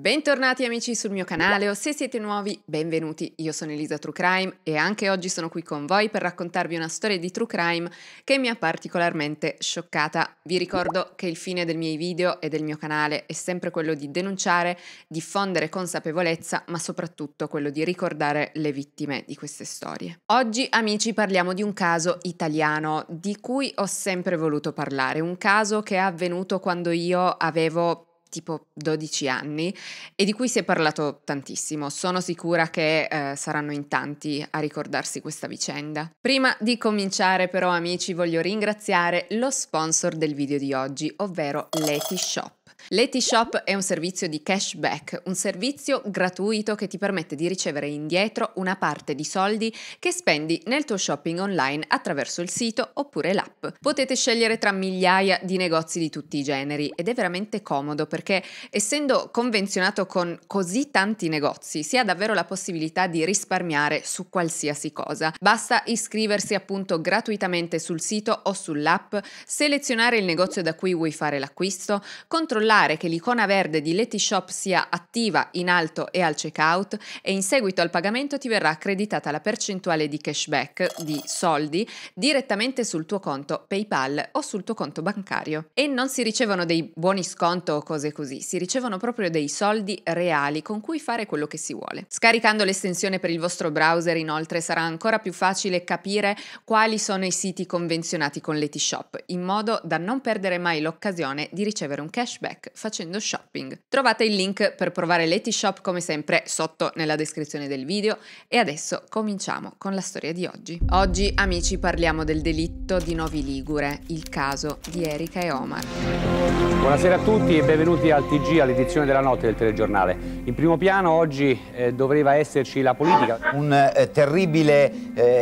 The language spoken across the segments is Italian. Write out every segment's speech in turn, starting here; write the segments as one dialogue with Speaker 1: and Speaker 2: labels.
Speaker 1: Bentornati amici sul mio canale o se siete nuovi, benvenuti. Io sono Elisa True Crime e anche oggi sono qui con voi per raccontarvi una storia di True Crime che mi ha particolarmente scioccata. Vi ricordo che il fine dei miei video e del mio canale è sempre quello di denunciare, diffondere consapevolezza, ma soprattutto quello di ricordare le vittime di queste storie. Oggi amici parliamo di un caso italiano di cui ho sempre voluto parlare, un caso che è avvenuto quando io avevo tipo 12 anni e di cui si è parlato tantissimo. Sono sicura che eh, saranno in tanti a ricordarsi questa vicenda. Prima di cominciare però amici voglio ringraziare lo sponsor del video di oggi, ovvero Leti Shop. L'EtiShop è un servizio di cashback, un servizio gratuito che ti permette di ricevere indietro una parte di soldi che spendi nel tuo shopping online attraverso il sito oppure l'app. Potete scegliere tra migliaia di negozi di tutti i generi ed è veramente comodo perché essendo convenzionato con così tanti negozi si ha davvero la possibilità di risparmiare su qualsiasi cosa. Basta iscriversi appunto gratuitamente sul sito o sull'app, selezionare il negozio da cui vuoi fare l'acquisto, controllare controllare che l'icona verde di Letty Shop sia attiva in alto e al checkout e in seguito al pagamento ti verrà accreditata la percentuale di cashback di soldi direttamente sul tuo conto PayPal o sul tuo conto bancario. E non si ricevono dei buoni sconto o cose così, si ricevono proprio dei soldi reali con cui fare quello che si vuole. Scaricando l'estensione per il vostro browser inoltre sarà ancora più facile capire quali sono i siti convenzionati con Letty Shop, in modo da non perdere mai l'occasione di ricevere un cashback Shack facendo shopping. Trovate il link per provare l'Etishop come sempre sotto nella descrizione del video e adesso cominciamo con la storia di oggi. Oggi amici parliamo del delitto di Novi Ligure, il caso di Erika e Omar. Buonasera a tutti e benvenuti al TG, all'edizione della notte del telegiornale. In primo piano oggi eh, doveva esserci la politica. Un eh, terribile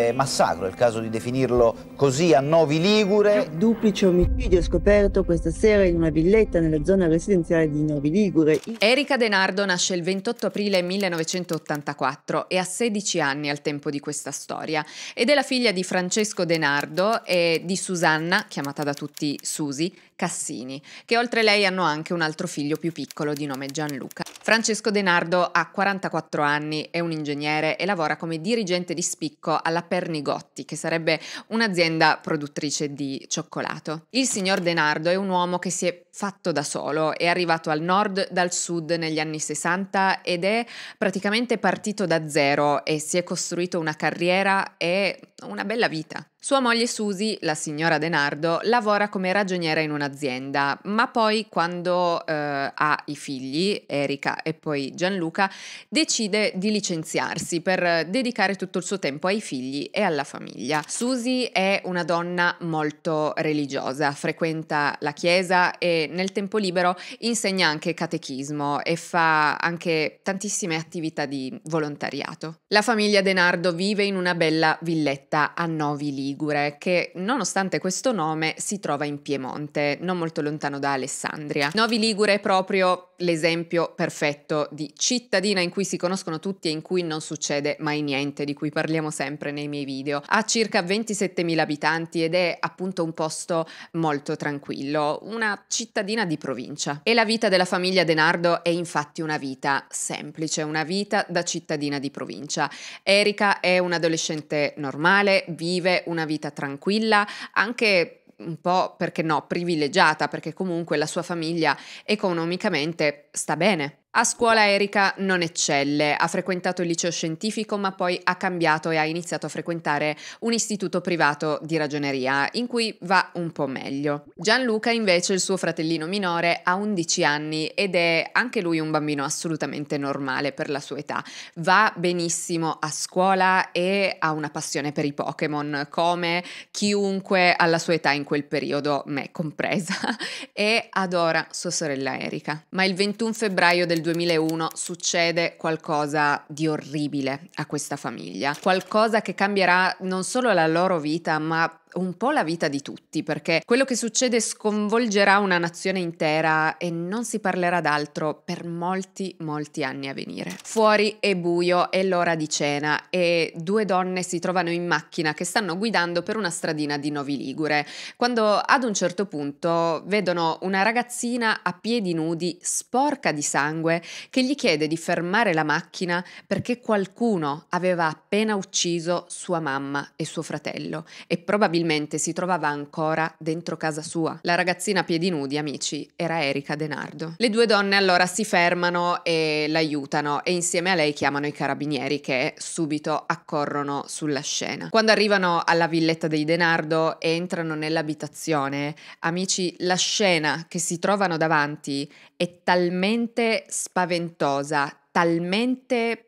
Speaker 1: eh, massacro, è il caso di definirlo così, a Novi Ligure. Duplice omicidio scoperto questa sera in una villetta nella zona residenziale di Novi Ligure. Erika Denardo nasce il 28 aprile 1984 e ha 16 anni al tempo di questa storia ed è la figlia di Francesco Denardo e di Susanna, chiamata da tutti Susi, Cassini, che oltre lei hanno anche un altro figlio più piccolo di nome Gianluca. Francesco Denardo ha 44 anni, è un ingegnere e lavora come dirigente di spicco alla Pernigotti, che sarebbe un'azienda produttrice di cioccolato. Il signor Denardo è un uomo che si è fatto da solo, è arrivato al nord dal sud negli anni 60 ed è praticamente partito da zero e si è costruito una carriera e una bella vita. Sua moglie Susi, la signora Denardo, lavora come ragioniera in un'azienda, ma poi quando eh, ha i figli, Erika e poi Gianluca, decide di licenziarsi per dedicare tutto il suo tempo ai figli e alla famiglia. Susi è una donna molto religiosa, frequenta la chiesa e nel tempo libero insegna anche catechismo e fa anche tantissime attività di volontariato. La famiglia Denardo vive in una bella villetta a Novi Lì ligure, che nonostante questo nome si trova in Piemonte, non molto lontano da Alessandria. Novi Ligure è proprio l'esempio perfetto di cittadina in cui si conoscono tutti e in cui non succede mai niente, di cui parliamo sempre nei miei video. Ha circa 27.000 abitanti ed è appunto un posto molto tranquillo, una cittadina di provincia. E la vita della famiglia Denardo è infatti una vita semplice, una vita da cittadina di provincia. Erika è un'adolescente normale, vive una una vita tranquilla, anche un po' perché no, privilegiata, perché comunque la sua famiglia economicamente sta bene. A scuola Erika non eccelle, ha frequentato il liceo scientifico ma poi ha cambiato e ha iniziato a frequentare un istituto privato di ragioneria in cui va un po' meglio. Gianluca invece, il suo fratellino minore, ha 11 anni ed è anche lui un bambino assolutamente normale per la sua età. Va benissimo a scuola e ha una passione per i Pokémon come chiunque alla sua età in quel periodo, me compresa, e adora sua sorella Erika. Ma il 21 febbraio del 2001 succede qualcosa di orribile a questa famiglia, qualcosa che cambierà non solo la loro vita, ma un po' la vita di tutti, perché quello che succede sconvolgerà una nazione intera e non si parlerà d'altro per molti, molti anni a venire. Fuori è buio, è l'ora di cena e due donne si trovano in macchina che stanno guidando per una stradina di Novi Ligure, quando ad un certo punto vedono una ragazzina a piedi nudi, sporca di sangue, sangue che gli chiede di fermare la macchina perché qualcuno aveva appena ucciso sua mamma e suo fratello e probabilmente si trovava ancora dentro casa sua. La ragazzina a piedi nudi, amici, era Erika Denardo. Le due donne allora si fermano e l'aiutano e insieme a lei chiamano i carabinieri che subito accorrono sulla scena. Quando arrivano alla villetta dei Denardo e entrano nell'abitazione, amici, la scena che si trovano davanti è talmente spaventosa, talmente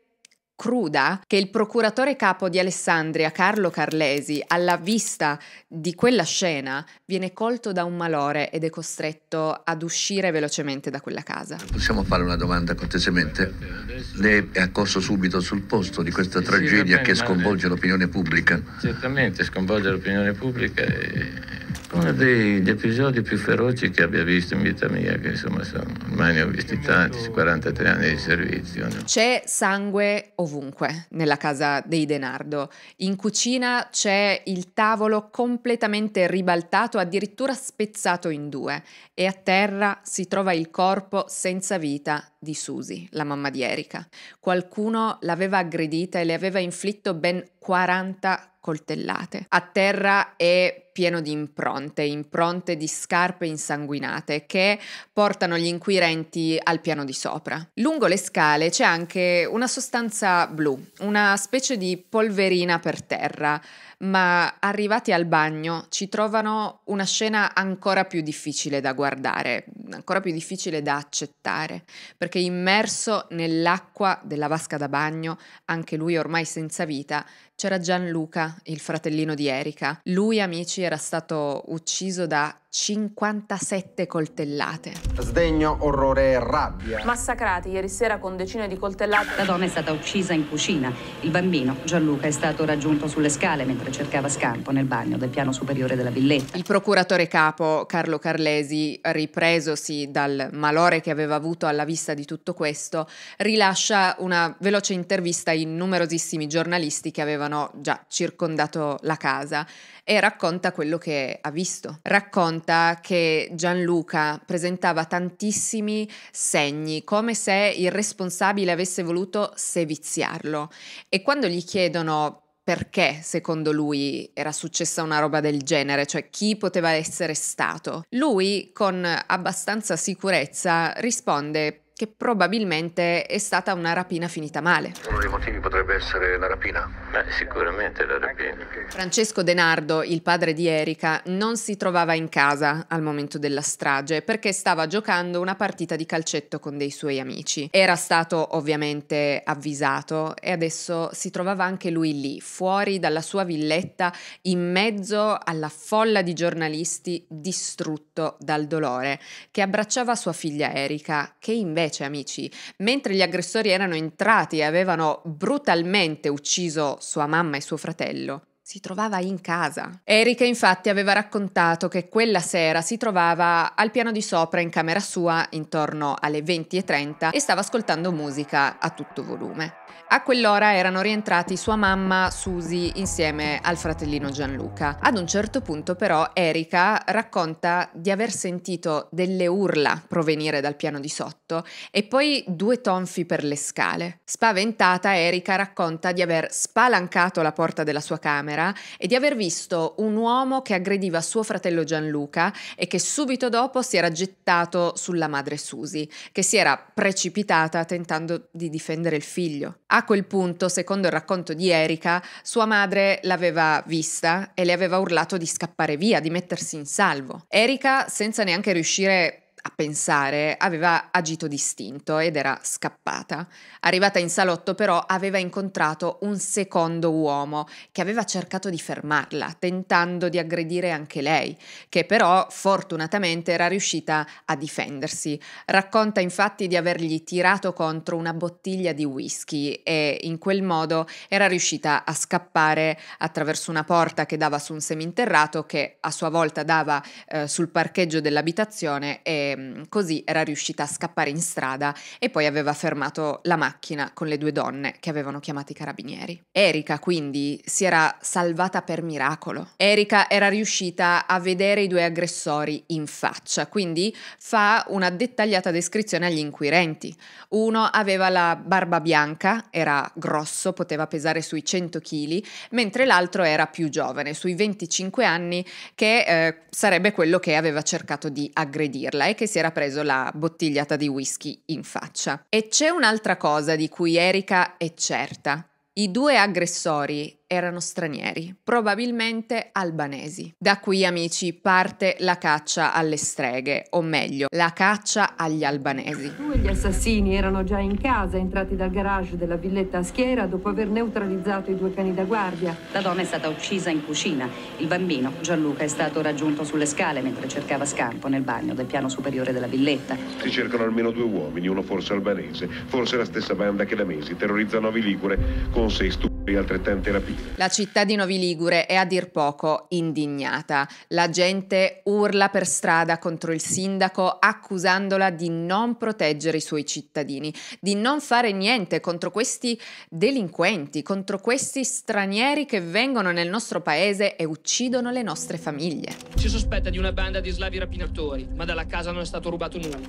Speaker 1: cruda che il procuratore capo di Alessandria, Carlo Carlesi, alla vista di quella scena, viene colto da un malore ed è costretto ad uscire velocemente da quella casa. Possiamo fare una domanda cortesemente? Lei è accorso subito sul posto di questa tragedia che sconvolge l'opinione pubblica? Certamente, sconvolge l'opinione pubblica e uno degli episodi più feroci che abbia visto in vita mia, che insomma sono, ormai ne ho visti tanti, 43 anni di servizio. No? C'è sangue ovunque nella casa dei Denardo. In cucina c'è il tavolo completamente ribaltato, addirittura spezzato in due, e a terra si trova il corpo senza vita di Susi, la mamma di Erika. Qualcuno l'aveva aggredita e le aveva inflitto ben 40 coltellate. A terra è pieno di impronte, impronte di scarpe insanguinate che portano gli inquirenti al piano di sopra. Lungo le scale c'è anche una sostanza blu, una specie di polverina per terra, ma arrivati al bagno ci trovano una scena ancora più difficile da guardare, ancora più difficile da accettare, perché immerso nell'acqua della vasca da bagno, anche lui ormai senza vita, c'era Gianluca, il fratellino di Erika. Lui, amici, era stato ucciso da 57 coltellate. Sdegno, orrore e rabbia. Massacrati ieri sera con decine di coltellate. La donna è stata uccisa in cucina. Il bambino, Gianluca, è stato raggiunto sulle scale mentre cercava scampo nel bagno del piano superiore della villetta. Il procuratore capo, Carlo Carlesi, ripresosi dal malore che aveva avuto alla vista di tutto questo, rilascia una veloce intervista ai numerosissimi giornalisti che avevano già circondato la casa e racconta quello che ha visto. Racconta racconta che Gianluca presentava tantissimi segni, come se il responsabile avesse voluto seviziarlo. E quando gli chiedono perché secondo lui era successa una roba del genere, cioè chi poteva essere stato. Lui con abbastanza sicurezza risponde che probabilmente è stata una rapina finita male. Uno dei motivi potrebbe essere la rapina? Beh, sicuramente la rapina. Francesco Denardo, il padre di Erika, non si trovava in casa al momento della strage perché stava giocando una partita di calcetto con dei suoi amici. Era stato ovviamente avvisato e adesso si trovava anche lui lì, fuori dalla sua villetta, in mezzo alla folla di giornalisti distrutto dal dolore, che abbracciava sua figlia Erika, che invece Specie, amici, mentre gli aggressori erano entrati e avevano brutalmente ucciso sua mamma e suo fratello, si trovava in casa. Erika infatti aveva raccontato che quella sera si trovava al piano di sopra in camera sua intorno alle 20.30 e stava ascoltando musica a tutto volume. A quell'ora erano rientrati sua mamma Susi insieme al fratellino Gianluca. Ad un certo punto però Erika racconta di aver sentito delle urla provenire dal piano di sotto e poi due tonfi per le scale. Spaventata Erika racconta di aver spalancato la porta della sua camera e di aver visto un uomo che aggrediva suo fratello Gianluca e che subito dopo si era gettato sulla madre Susi, che si era precipitata tentando di difendere il figlio. A a quel punto, secondo il racconto di Erika, sua madre l'aveva vista e le aveva urlato di scappare via, di mettersi in salvo. Erika, senza neanche riuscire a pensare, aveva agito distinto ed era scappata. Arrivata in salotto però aveva incontrato un secondo uomo che aveva cercato di fermarla, tentando di aggredire anche lei, che però fortunatamente era riuscita a difendersi. Racconta infatti di avergli tirato contro una bottiglia di whisky e in quel modo era riuscita a scappare attraverso una porta che dava su un seminterrato che a sua volta dava eh, sul parcheggio dell'abitazione e Ehm, così era riuscita a scappare in strada e poi aveva fermato la macchina con le due donne che avevano chiamato i carabinieri. Erika quindi si era salvata per miracolo. Erika era riuscita a vedere i due aggressori in faccia, quindi fa una dettagliata descrizione agli inquirenti. Uno aveva la barba bianca, era grosso, poteva pesare sui 100 kg, mentre l'altro era più giovane, sui 25 anni, che eh, sarebbe quello che aveva cercato di aggredirla e che che si era preso la bottigliata di whisky in faccia. E c'è un'altra cosa di cui Erika è certa. I due aggressori erano stranieri, probabilmente albanesi. Da qui, amici, parte la caccia alle streghe, o meglio, la caccia agli albanesi. Due gli assassini erano già in casa, entrati dal garage della villetta a schiera dopo aver neutralizzato i due cani da guardia. La donna è stata uccisa in cucina. Il bambino, Gianluca, è stato raggiunto sulle scale mentre cercava scampo nel bagno del piano superiore della villetta. Si cercano almeno due uomini, uno forse albanese, forse la stessa banda che da mesi terrorizzano Aviligure con sei stupidi altrettante rapine. La città di Novi Ligure è a dir poco indignata. La gente urla per strada contro il sindaco accusandola di non proteggere i suoi cittadini, di non fare niente contro questi delinquenti, contro questi stranieri che vengono nel nostro paese e uccidono le nostre famiglie. Si sospetta di una banda di slavi rapinatori, ma dalla casa non è stato rubato nulla.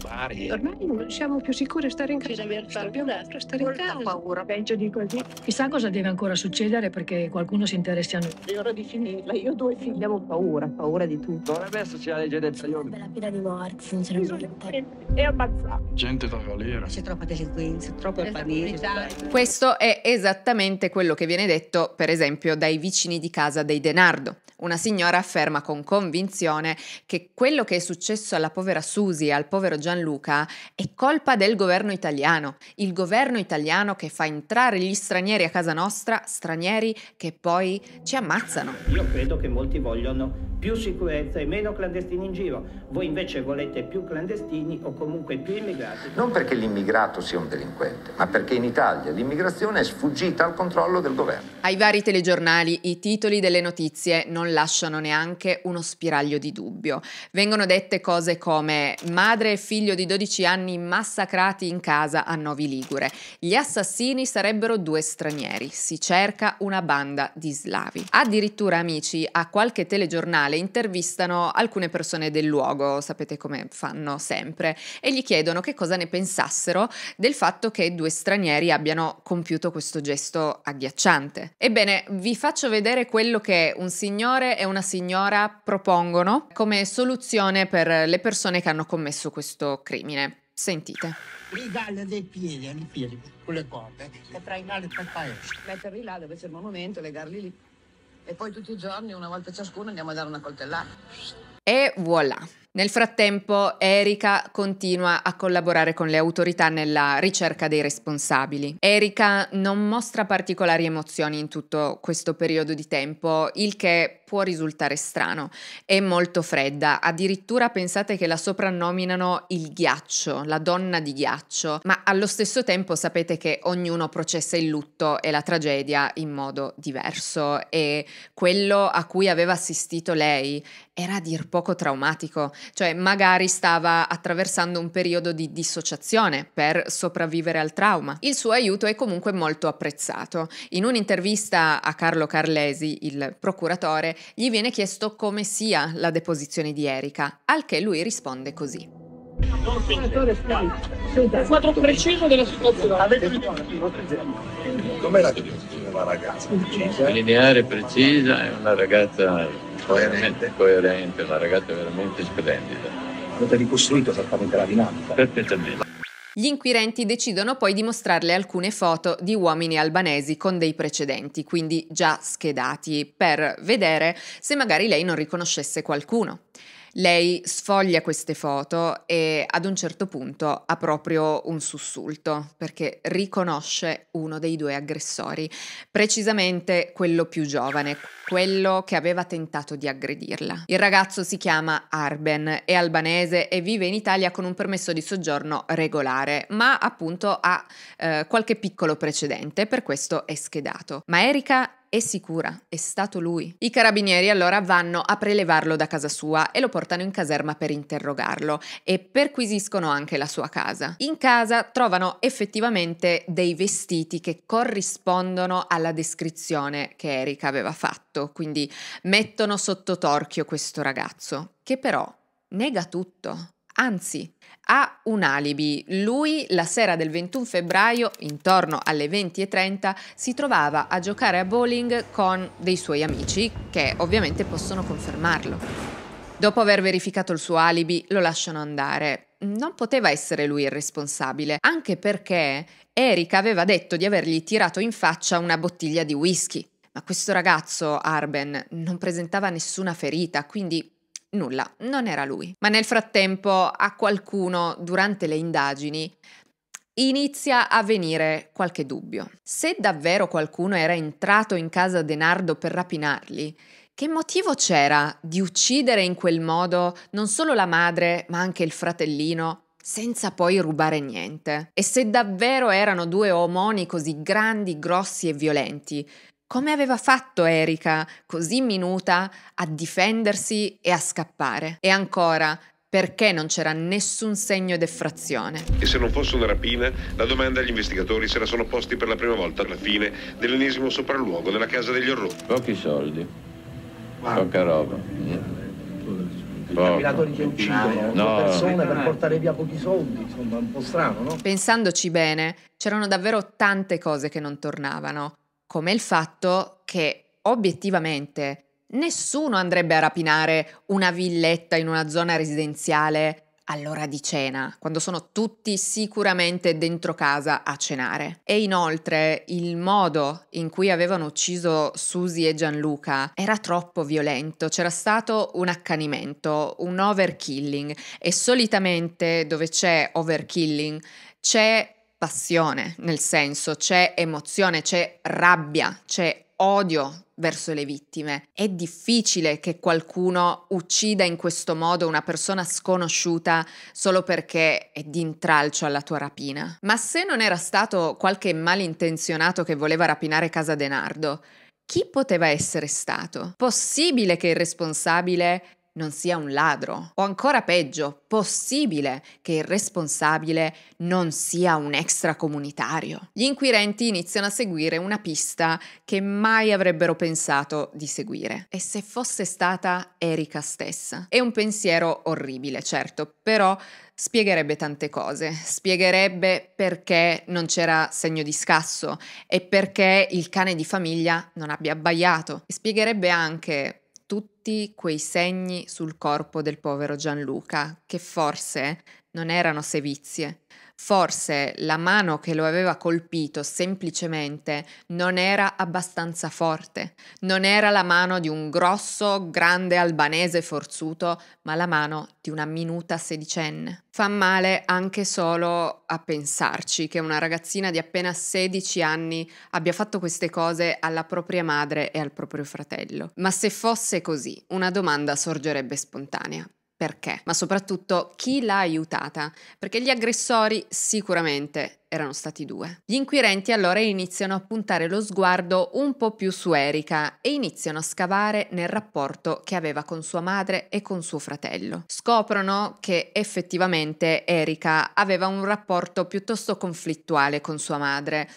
Speaker 1: Ormai non siamo più sicuri di stare in casa. Bisogna farvi un'altra, stare in casa. paura, peggio di così. Chissà cosa deve ancora ancora succedere perché qualcuno si interessi a noi. È ora di finirla, io ho due figli. Abbiamo paura, paura di tutto. Dovrebbe esserci la legge del taglione. Per la pena di morte, non sinceramente. E ammazzare. Gente da valere. C'è troppa delinquenza, troppa panica. Questo è esattamente quello che viene detto, per esempio, dai vicini di casa dei Denardo. Una signora afferma con convinzione che quello che è successo alla povera Susi e al povero Gianluca è colpa del governo italiano. Il governo italiano che fa entrare gli stranieri a casa nostra nostra, stranieri che poi ci ammazzano. Io credo che molti vogliono più sicurezza e meno clandestini in giro. Voi invece volete più clandestini o comunque più immigrati. Non perché l'immigrato sia un delinquente, ma perché in Italia l'immigrazione è sfuggita al controllo del governo. Ai vari telegiornali i titoli delle notizie non lasciano neanche uno spiraglio di dubbio. Vengono dette cose come madre e figlio di 12 anni massacrati in casa a Novi Ligure. Gli assassini sarebbero due stranieri, siciliani cerca una banda di slavi. Addirittura, amici, a qualche telegiornale intervistano alcune persone del luogo, sapete come fanno sempre, e gli chiedono che cosa ne pensassero del fatto che due stranieri abbiano compiuto questo gesto agghiacciante. Ebbene, vi faccio vedere quello che un signore e una signora propongono come soluzione per le persone che hanno commesso questo crimine. Sentite. Lì dei piedi, alle piedi, con le corde, e trainare per paese. Metterli là dove c'è il monumento, legarli lì. E poi tutti i giorni, una volta ciascuno, andiamo a dare una coltellata. E voilà. Nel frattempo Erika continua a collaborare con le autorità nella ricerca dei responsabili. Erika non mostra particolari emozioni in tutto questo periodo di tempo, il che può risultare strano. È molto fredda, addirittura pensate che la soprannominano il ghiaccio, la donna di ghiaccio, ma allo stesso tempo sapete che ognuno processa il lutto e la tragedia in modo diverso e quello a cui aveva assistito lei era a dir poco traumatico cioè magari stava attraversando un periodo di dissociazione per sopravvivere al trauma. Il suo aiuto è comunque molto apprezzato. In un'intervista a Carlo Carlesi, il procuratore, gli viene chiesto come sia la deposizione di Erika, al che lui risponde così. Il quadro preciso della situazione. Com'è la situazione della ragazza? Lineare, precisa, è una ragazza coerente. coerente, una ragazza veramente splendida. Avete ricostruito esattamente la dinamica. Perfettamente. Gli inquirenti decidono poi di mostrarle alcune foto di uomini albanesi con dei precedenti, quindi già schedati, per vedere se magari lei non riconoscesse qualcuno. Lei sfoglia queste foto e ad un certo punto ha proprio un sussulto perché riconosce uno dei due aggressori, precisamente quello più giovane, quello che aveva tentato di aggredirla. Il ragazzo si chiama Arben, è albanese e vive in Italia con un permesso di soggiorno regolare, ma appunto ha eh, qualche piccolo precedente, per questo è schedato. Ma Erika è sicura, è stato lui. I carabinieri allora vanno a prelevarlo da casa sua e lo portano in caserma per interrogarlo e perquisiscono anche la sua casa. In casa trovano effettivamente dei vestiti che corrispondono alla descrizione che Erika aveva fatto, quindi mettono sotto torchio questo ragazzo, che però nega tutto, anzi ha un alibi. Lui la sera del 21 febbraio, intorno alle 20.30, si trovava a giocare a bowling con dei suoi amici, che ovviamente possono confermarlo. Dopo aver verificato il suo alibi, lo lasciano andare. Non poteva essere lui il responsabile, anche perché Erika aveva detto di avergli tirato in faccia una bottiglia di whisky. Ma questo ragazzo, Arben, non presentava nessuna ferita, quindi Nulla, non era lui. Ma nel frattempo a qualcuno durante le indagini inizia a venire qualche dubbio. Se davvero qualcuno era entrato in casa Denardo per rapinarli, che motivo c'era di uccidere in quel modo non solo la madre, ma anche il fratellino, senza poi rubare niente? E se davvero erano due omoni così grandi, grossi e violenti, come aveva fatto Erika, così minuta, a difendersi e a scappare? E ancora, perché non c'era nessun segno d'effrazione. E se non fosse una rapina, la domanda agli investigatori se la sono posti per la prima volta alla fine dell'ennesimo sopralluogo della Casa degli Orrori. Pochi soldi, poca roba. I camminatori che uccidono eh, no. persone per eh. portare via pochi soldi, insomma, un po' strano, no? Pensandoci bene, c'erano davvero tante cose che non tornavano come il fatto che obiettivamente nessuno andrebbe a rapinare una villetta in una zona residenziale all'ora di cena, quando sono tutti sicuramente dentro casa a cenare. E inoltre il modo in cui avevano ucciso Susie e Gianluca era troppo violento, c'era stato un accanimento, un overkilling e solitamente dove c'è overkilling c'è passione, nel senso c'è emozione, c'è rabbia, c'è odio verso le vittime. È difficile che qualcuno uccida in questo modo una persona sconosciuta solo perché è di intralcio alla tua rapina. Ma se non era stato qualche malintenzionato che voleva rapinare Casa Denardo, chi poteva essere stato? Possibile che il responsabile non sia un ladro. O ancora peggio, possibile che il responsabile non sia un extracomunitario. Gli inquirenti iniziano a seguire una pista che mai avrebbero pensato di seguire. E se fosse stata Erika stessa? È un pensiero orribile, certo, però spiegherebbe tante cose, spiegherebbe perché non c'era segno di scasso e perché il cane di famiglia non abbia abbaiato e spiegherebbe anche tutti quei segni sul corpo del povero Gianluca, che forse non erano sevizie, Forse la mano che lo aveva colpito semplicemente non era abbastanza forte, non era la mano di un grosso, grande albanese forzuto, ma la mano di una minuta sedicenne. Fa male anche solo a pensarci che una ragazzina di appena 16 anni abbia fatto queste cose alla propria madre e al proprio fratello. Ma se fosse così, una domanda sorgerebbe spontanea perché, ma soprattutto chi l'ha aiutata, perché gli aggressori sicuramente erano stati due. Gli inquirenti allora iniziano a puntare lo sguardo un po' più su Erika e iniziano a scavare nel rapporto che aveva con sua madre e con suo fratello. Scoprono che effettivamente Erika aveva un rapporto piuttosto conflittuale con sua madre,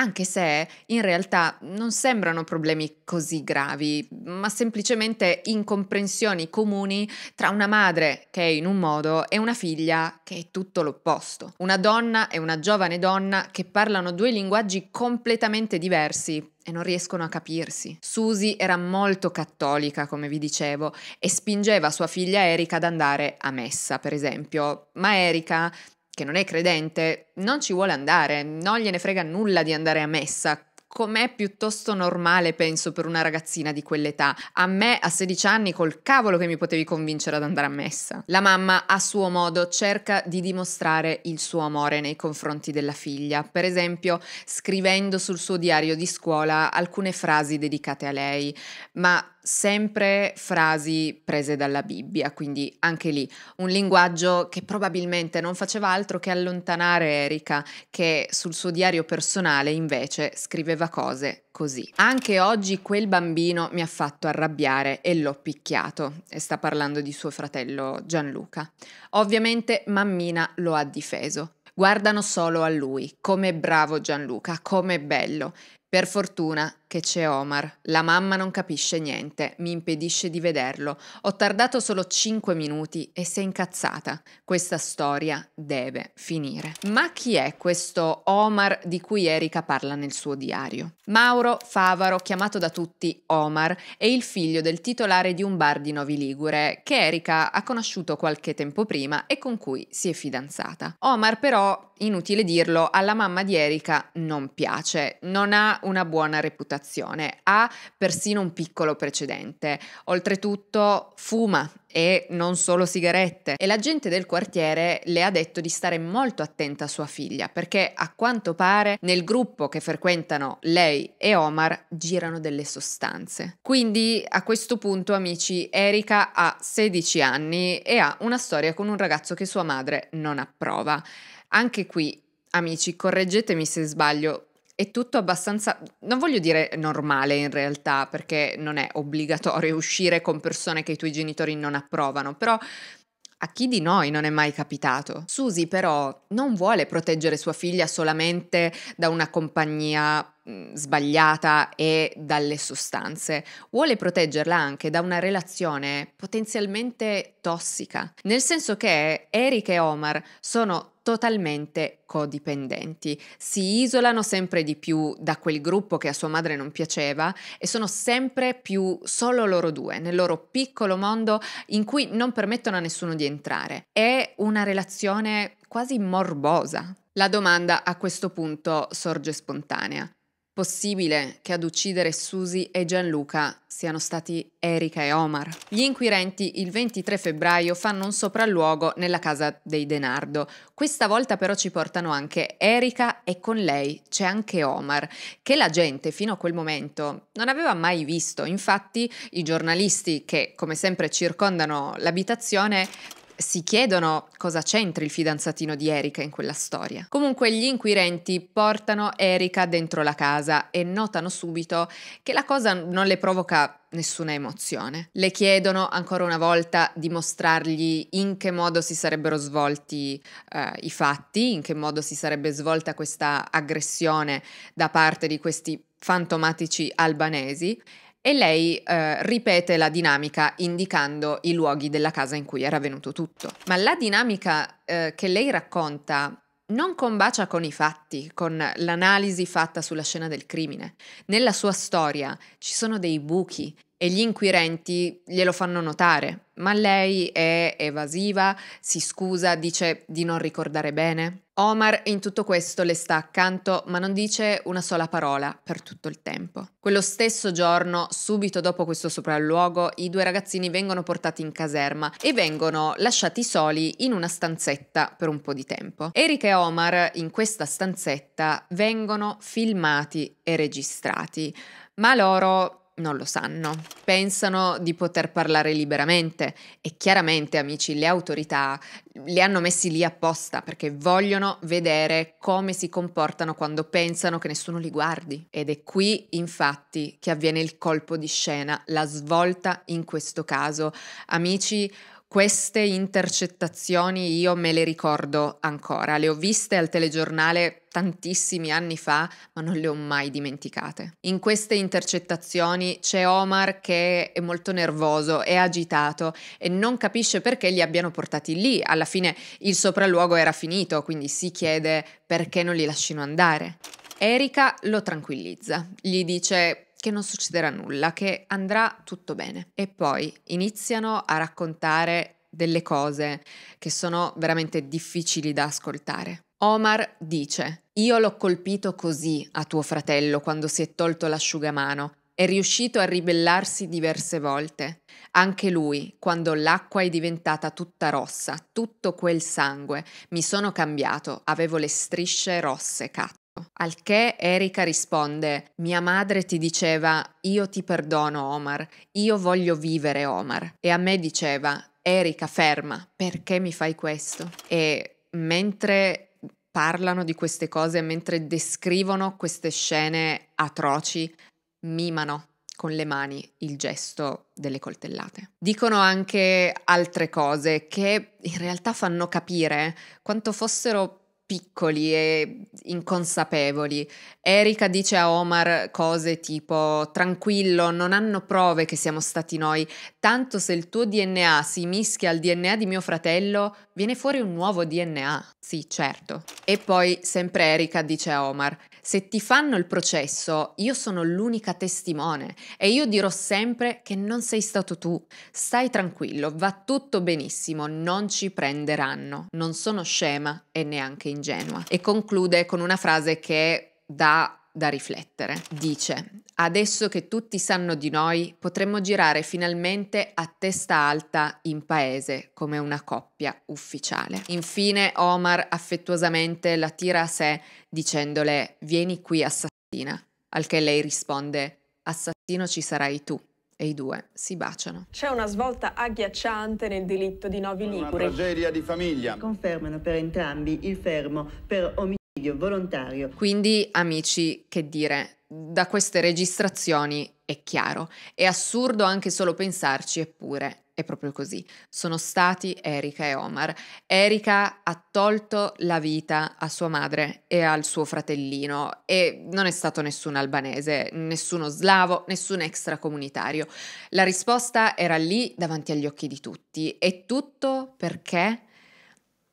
Speaker 1: anche se in realtà non sembrano problemi così gravi, ma semplicemente incomprensioni comuni tra una madre che è in un modo e una figlia che è tutto l'opposto. Una donna e una giovane donna che parlano due linguaggi completamente diversi e non riescono a capirsi. Susie era molto cattolica, come vi dicevo, e spingeva sua figlia Erika ad andare a messa, per esempio, ma Erika che non è credente, non ci vuole andare, non gliene frega nulla di andare a messa, com'è piuttosto normale, penso, per una ragazzina di quell'età. A me, a 16 anni, col cavolo che mi potevi convincere ad andare a messa. La mamma, a suo modo, cerca di dimostrare il suo amore nei confronti della figlia, per esempio scrivendo sul suo diario di scuola alcune frasi dedicate a lei, ma sempre frasi prese dalla Bibbia, quindi anche lì un linguaggio che probabilmente non faceva altro che allontanare Erika, che sul suo diario personale invece scriveva cose così. Anche oggi quel bambino mi ha fatto arrabbiare e l'ho picchiato, e sta parlando di suo fratello Gianluca. Ovviamente mammina lo ha difeso. Guardano solo a lui, come bravo Gianluca, come bello. Per fortuna che c'è Omar. La mamma non capisce niente, mi impedisce di vederlo. Ho tardato solo 5 minuti e si è incazzata. Questa storia deve finire. Ma chi è questo Omar di cui Erika parla nel suo diario? Mauro Favaro, chiamato da tutti Omar, è il figlio del titolare di un bar di Novi Ligure che Erika ha conosciuto qualche tempo prima e con cui si è fidanzata. Omar però, inutile dirlo, alla mamma di Erika non piace, non ha una buona reputazione reputazione, ha persino un piccolo precedente. Oltretutto fuma e non solo sigarette. E la gente del quartiere le ha detto di stare molto attenta a sua figlia, perché a quanto pare nel gruppo che frequentano lei e Omar girano delle sostanze. Quindi a questo punto, amici, Erika ha 16 anni e ha una storia con un ragazzo che sua madre non approva. Anche qui, amici, correggetemi se sbaglio, è tutto abbastanza, non voglio dire normale in realtà, perché non è obbligatorio uscire con persone che i tuoi genitori non approvano, però a chi di noi non è mai capitato? Susie però non vuole proteggere sua figlia solamente da una compagnia mm, sbagliata e dalle sostanze, vuole proteggerla anche da una relazione potenzialmente tossica, nel senso che Eric e Omar sono totalmente codipendenti. Si isolano sempre di più da quel gruppo che a sua madre non piaceva e sono sempre più solo loro due, nel loro piccolo mondo in cui non permettono a nessuno di entrare. È una relazione quasi morbosa. La domanda a questo punto sorge spontanea. Possibile che ad uccidere Susie e Gianluca siano stati Erika e Omar. Gli inquirenti il 23 febbraio fanno un sopralluogo nella casa dei Denardo. Questa volta però ci portano anche Erika e con lei c'è anche Omar, che la gente fino a quel momento non aveva mai visto. Infatti i giornalisti che come sempre circondano l'abitazione si chiedono cosa c'entri il fidanzatino di Erika in quella storia. Comunque gli inquirenti portano Erika dentro la casa e notano subito che la cosa non le provoca nessuna emozione. Le chiedono ancora una volta di mostrargli in che modo si sarebbero svolti eh, i fatti, in che modo si sarebbe svolta questa aggressione da parte di questi fantomatici albanesi e lei eh, ripete la dinamica indicando i luoghi della casa in cui era avvenuto tutto. Ma la dinamica eh, che lei racconta non combacia con i fatti, con l'analisi fatta sulla scena del crimine. Nella sua storia ci sono dei buchi, e gli inquirenti glielo fanno notare, ma lei è evasiva, si scusa, dice di non ricordare bene. Omar in tutto questo le sta accanto, ma non dice una sola parola per tutto il tempo. Quello stesso giorno, subito dopo questo sopralluogo, i due ragazzini vengono portati in caserma e vengono lasciati soli in una stanzetta per un po' di tempo. Eric e Omar in questa stanzetta vengono filmati e registrati, ma loro non lo sanno. Pensano di poter parlare liberamente e chiaramente, amici, le autorità li hanno messi lì apposta perché vogliono vedere come si comportano quando pensano che nessuno li guardi. Ed è qui, infatti, che avviene il colpo di scena, la svolta in questo caso. Amici, queste intercettazioni io me le ricordo ancora, le ho viste al telegiornale tantissimi anni fa, ma non le ho mai dimenticate. In queste intercettazioni c'è Omar che è molto nervoso, è agitato e non capisce perché li abbiano portati lì. Alla fine il sopralluogo era finito, quindi si chiede perché non li lasciano andare. Erika lo tranquillizza, gli dice che non succederà nulla, che andrà tutto bene. E poi iniziano a raccontare delle cose che sono veramente difficili da ascoltare. Omar dice, io l'ho colpito così a tuo fratello quando si è tolto l'asciugamano. È riuscito a ribellarsi diverse volte. Anche lui, quando l'acqua è diventata tutta rossa, tutto quel sangue, mi sono cambiato, avevo le strisce rosse, cat. Al che Erika risponde: Mia madre ti diceva: Io ti perdono, Omar, io voglio vivere, Omar. E a me diceva: Erika, ferma, perché mi fai questo? E mentre parlano di queste cose, mentre descrivono queste scene atroci, mimano con le mani il gesto delle coltellate. Dicono anche altre cose che in realtà fanno capire quanto fossero piccoli e inconsapevoli. Erika dice a Omar cose tipo tranquillo, non hanno prove che siamo stati noi, tanto se il tuo DNA si mischia al DNA di mio fratello, viene fuori un nuovo DNA. Sì, certo. E poi sempre Erika dice a Omar se ti fanno il processo, io sono l'unica testimone e io dirò sempre che non sei stato tu. Stai tranquillo, va tutto benissimo, non ci prenderanno. Non sono scema e neanche ingenua. E conclude con una frase che dà da riflettere. Dice, adesso che tutti sanno di noi, potremmo girare finalmente a testa alta in paese come una coppia ufficiale. Infine Omar affettuosamente la tira a sé dicendole vieni qui assassina, al che lei risponde assassino ci sarai tu e i due si baciano. C'è una svolta agghiacciante nel delitto di Novi Ligure. Una tragedia di famiglia. Confermano per entrambi il fermo per omicidio volontario. Quindi, amici, che dire, da queste registrazioni è chiaro, è assurdo anche solo pensarci, eppure è proprio così. Sono stati Erika e Omar. Erika ha tolto la vita a sua madre e al suo fratellino e non è stato nessun albanese, nessuno slavo, nessun extracomunitario. La risposta era lì davanti agli occhi di tutti e tutto perché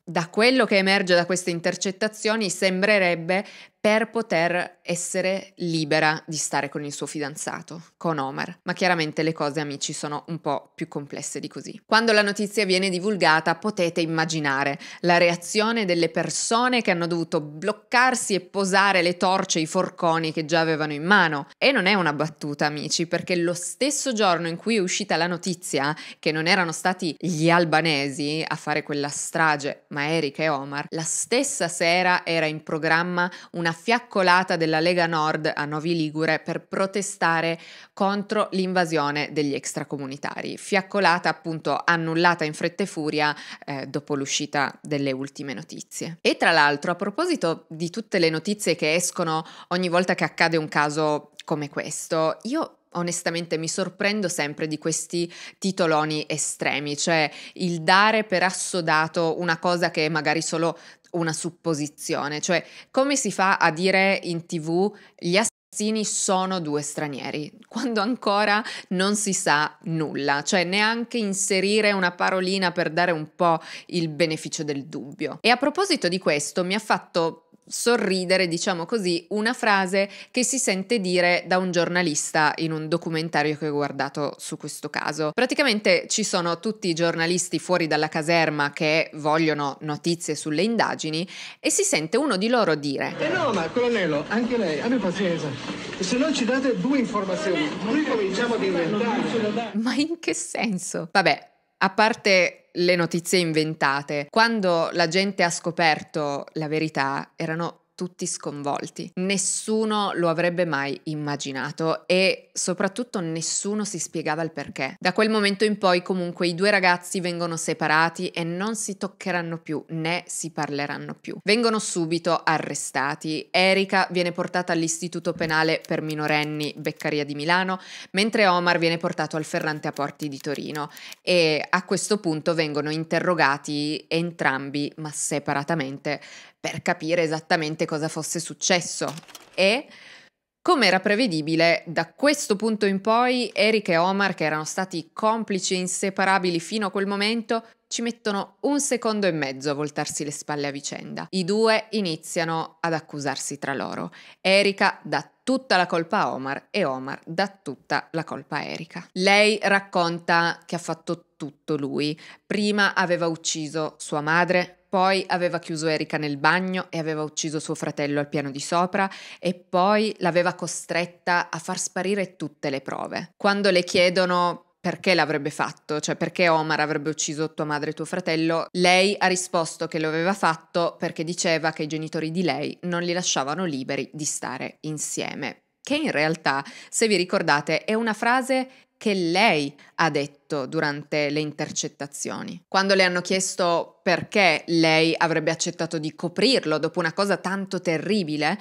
Speaker 1: da quello che emerge da queste intercettazioni sembrerebbe per poter essere libera di stare con il suo fidanzato, con Omar. Ma chiaramente le cose, amici, sono un po' più complesse di così. Quando la notizia viene divulgata potete immaginare la reazione delle persone che hanno dovuto bloccarsi e posare le torce, e i forconi che già avevano in mano. E non è una battuta, amici, perché lo stesso giorno in cui è uscita la notizia che non erano stati gli albanesi a fare quella strage, ma Erika e Omar, la stessa sera era in programma una fiaccolata della Lega Nord a Novi Ligure per protestare contro l'invasione degli extracomunitari. Fiaccolata appunto annullata in fretta e furia eh, dopo l'uscita delle ultime notizie. E tra l'altro, a proposito di tutte le notizie che escono ogni volta che accade un caso come questo, io onestamente mi sorprendo sempre di questi titoloni estremi, cioè il dare per assodato una cosa che magari solo una supposizione, cioè come si fa a dire in tv gli assassini sono due stranieri, quando ancora non si sa nulla, cioè neanche inserire una parolina per dare un po' il beneficio del dubbio. E a proposito di questo mi ha fatto sorridere, diciamo così, una frase che si sente dire da un giornalista in un documentario che ho guardato su questo caso. Praticamente ci sono tutti i giornalisti fuori dalla caserma che vogliono notizie sulle indagini e si sente uno di loro dire: Eh no, ma colonnello, anche lei, abbia pazienza. Se non ci date due informazioni, noi cominciamo ad inventare. Ma in che senso? Vabbè, a parte le notizie inventate, quando la gente ha scoperto la verità erano tutti sconvolti. Nessuno lo avrebbe mai immaginato e soprattutto nessuno si spiegava il perché. Da quel momento in poi comunque i due ragazzi vengono separati e non si toccheranno più né si parleranno più. Vengono subito arrestati. Erika viene portata all'istituto penale per minorenni Beccaria di Milano, mentre Omar viene portato al Ferrante a Porti di Torino e a questo punto vengono interrogati entrambi ma separatamente per capire esattamente cosa fosse successo e come era prevedibile, da questo punto in poi Eric e Omar, che erano stati complici inseparabili fino a quel momento, ci mettono un secondo e mezzo a voltarsi le spalle a vicenda. I due iniziano ad accusarsi tra loro. Erika dà tutta la colpa a Omar e Omar dà tutta la colpa a Erika. Lei racconta che ha fatto tutto lui. Prima aveva ucciso sua madre, poi aveva chiuso Erika nel bagno e aveva ucciso suo fratello al piano di sopra e poi l'aveva costretta a far sparire tutte le prove. Quando le chiedono perché l'avrebbe fatto, cioè perché Omar avrebbe ucciso tua madre e tuo fratello, lei ha risposto che lo aveva fatto perché diceva che i genitori di lei non li lasciavano liberi di stare insieme. Che in realtà, se vi ricordate, è una frase che lei ha detto durante le intercettazioni. Quando le hanno chiesto perché lei avrebbe accettato di coprirlo dopo una cosa tanto terribile,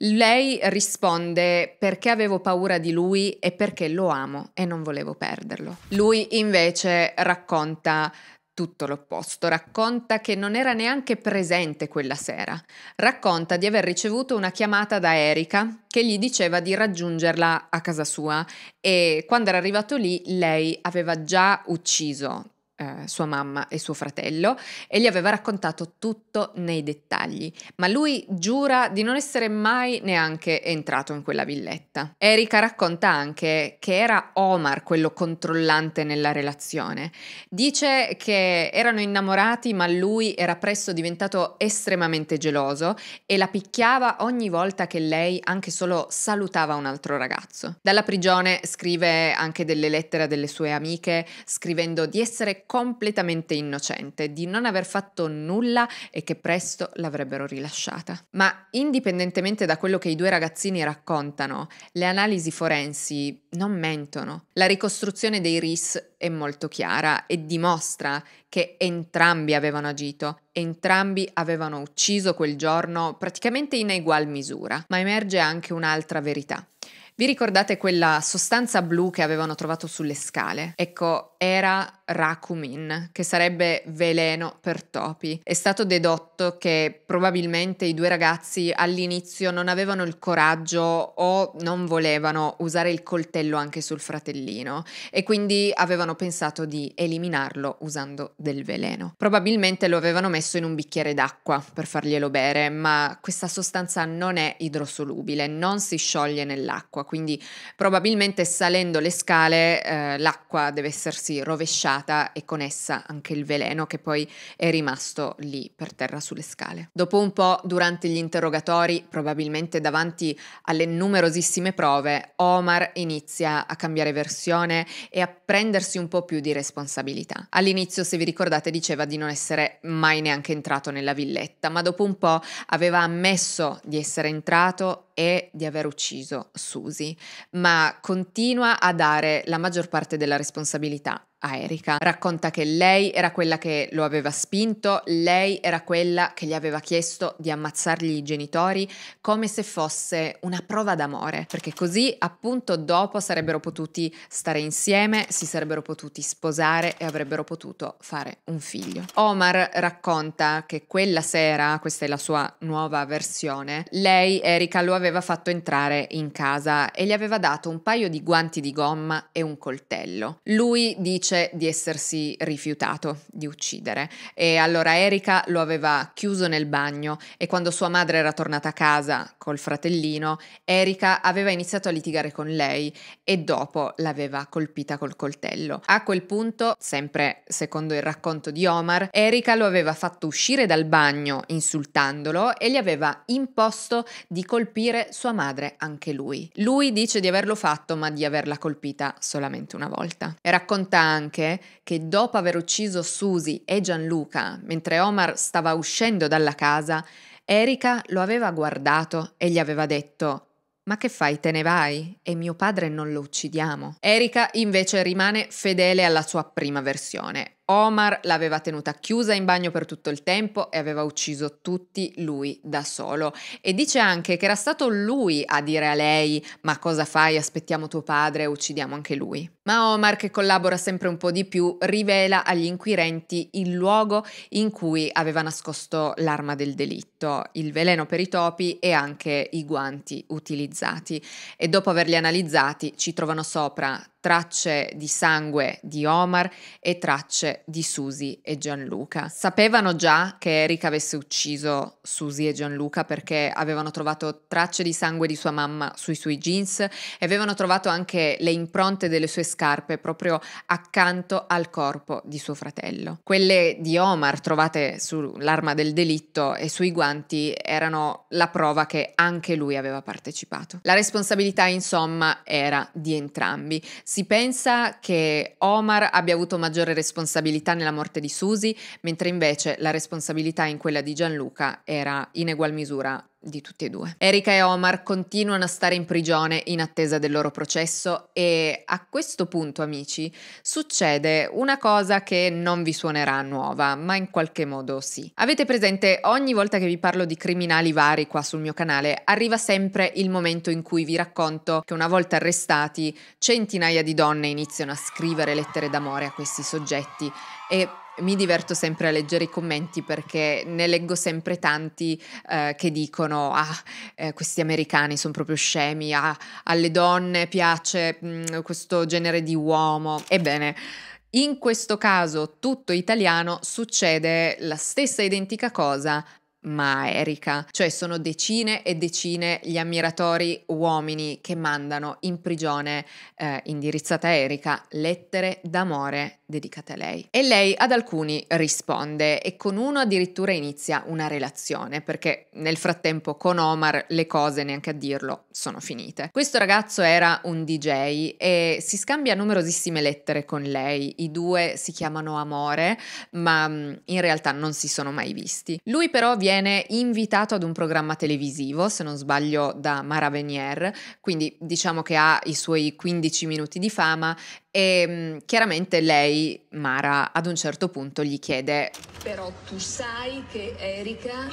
Speaker 1: lei risponde perché avevo paura di lui e perché lo amo e non volevo perderlo. Lui invece racconta tutto l'opposto, racconta che non era neanche presente quella sera, racconta di aver ricevuto una chiamata da Erika che gli diceva di raggiungerla a casa sua e quando era arrivato lì lei aveva già ucciso eh, sua mamma e suo fratello e gli aveva raccontato tutto nei dettagli, ma lui giura di non essere mai neanche entrato in quella villetta. Erika racconta anche che era Omar quello controllante nella relazione. Dice che erano innamorati, ma lui era presto diventato estremamente geloso e la picchiava ogni volta che lei anche solo salutava un altro ragazzo. Dalla prigione scrive anche delle lettere a delle sue amiche, scrivendo di essere completamente innocente, di non aver fatto nulla e che presto l'avrebbero rilasciata. Ma indipendentemente da quello che i due ragazzini raccontano, le analisi forensi non mentono. La ricostruzione dei RIS è molto chiara e dimostra che entrambi avevano agito, entrambi avevano ucciso quel giorno praticamente in egual misura. Ma emerge anche un'altra verità. Vi ricordate quella sostanza blu che avevano trovato sulle scale? Ecco, era Rakumin, che sarebbe veleno per topi. È stato dedotto che probabilmente i due ragazzi all'inizio non avevano il coraggio o non volevano usare il coltello anche sul fratellino e quindi avevano pensato di eliminarlo usando del veleno. Probabilmente lo avevano messo in un bicchiere d'acqua per farglielo bere, ma questa sostanza non è idrosolubile, non si scioglie nell'acqua, quindi probabilmente salendo le scale eh, l'acqua deve essersi rovesciata scivolata e con essa anche il veleno che poi è rimasto lì per terra sulle scale. Dopo un po', durante gli interrogatori, probabilmente davanti alle numerosissime prove, Omar inizia a cambiare versione e a prendersi un po' più di responsabilità. All'inizio, se vi ricordate, diceva di non essere mai neanche entrato nella villetta, ma dopo un po' aveva ammesso di essere entrato e di aver ucciso Susie, ma continua a dare la maggior parte della responsabilità a Erika. Racconta che lei era quella che lo aveva spinto, lei era quella che gli aveva chiesto di ammazzargli i genitori come se fosse una prova d'amore, perché così appunto dopo sarebbero potuti stare insieme, si sarebbero potuti sposare e avrebbero potuto fare un figlio. Omar racconta che quella sera, questa è la sua nuova versione, lei, Erika, lo aveva aveva fatto entrare in casa e gli aveva dato un paio di guanti di gomma e un coltello. Lui dice di essersi rifiutato di uccidere e allora Erika lo aveva chiuso nel bagno e quando sua madre era tornata a casa col fratellino, Erika aveva iniziato a litigare con lei e dopo l'aveva colpita col coltello. A quel punto, sempre secondo il racconto di Omar, Erika lo aveva fatto uscire dal bagno insultandolo e gli aveva imposto di colpire uccidere sua madre anche lui. Lui dice di averlo fatto ma di averla colpita solamente una volta. E racconta anche che dopo aver ucciso Susie e Gianluca, mentre Omar stava uscendo dalla casa, Erika lo aveva guardato e gli aveva detto ma che fai, te ne vai? E mio padre non lo uccidiamo. Erika invece rimane fedele alla sua prima versione. Omar l'aveva tenuta chiusa in bagno per tutto il tempo e aveva ucciso tutti lui da solo. E dice anche che era stato lui a dire a lei ma cosa fai, aspettiamo tuo padre, e uccidiamo anche lui. Ma Omar, che collabora sempre un po' di più, rivela agli inquirenti il luogo in cui aveva nascosto l'arma del delitto, il veleno per i topi e anche i guanti utilizzati. E dopo averli analizzati ci trovano sopra tracce di sangue di Omar e tracce di Susie e Gianluca. Sapevano già che Eric avesse ucciso Susie e Gianluca perché avevano trovato tracce di sangue di sua mamma sui suoi jeans e avevano trovato anche le impronte delle sue scarpe proprio accanto al corpo di suo fratello. Quelle di Omar trovate sull'arma del delitto e sui guanti erano la prova che anche lui aveva partecipato. La responsabilità insomma era di entrambi. Si pensa che Omar abbia avuto maggiore responsabilità nella morte di Susie, mentre invece la responsabilità in quella di Gianluca era in egual misura di tutti e due. Erika e Omar continuano a stare in prigione in attesa del loro processo e a questo punto, amici, succede una cosa che non vi suonerà nuova, ma in qualche modo sì. Avete presente ogni volta che vi parlo di criminali vari qua sul mio canale, arriva sempre il momento in cui vi racconto che una volta arrestati, centinaia di donne iniziano a scrivere lettere d'amore a questi soggetti e mi diverto sempre a leggere i commenti perché ne leggo sempre tanti eh, che dicono ah eh, questi americani sono proprio scemi, ah, alle donne piace mh, mm, questo genere di uomo. Ebbene, in questo caso tutto italiano succede la stessa identica cosa ma Erika. cioè sono decine e decine gli ammiratori uomini che mandano in prigione eh, indirizzata a Erika lettere d'amore dedicate a lei. E lei ad alcuni risponde e con uno addirittura inizia una relazione perché nel frattempo con Omar le cose, neanche a dirlo, sono finite. Questo ragazzo era un DJ e si scambia numerosissime lettere con lei, i due si chiamano amore ma mm, in realtà non si sono mai visti. Lui però viene viene invitato ad un programma televisivo, se non sbaglio da Mara Venier, quindi diciamo che ha i suoi 15 minuti di fama e mm, chiaramente lei, Mara, ad un certo punto gli chiede... Però tu sai che Erika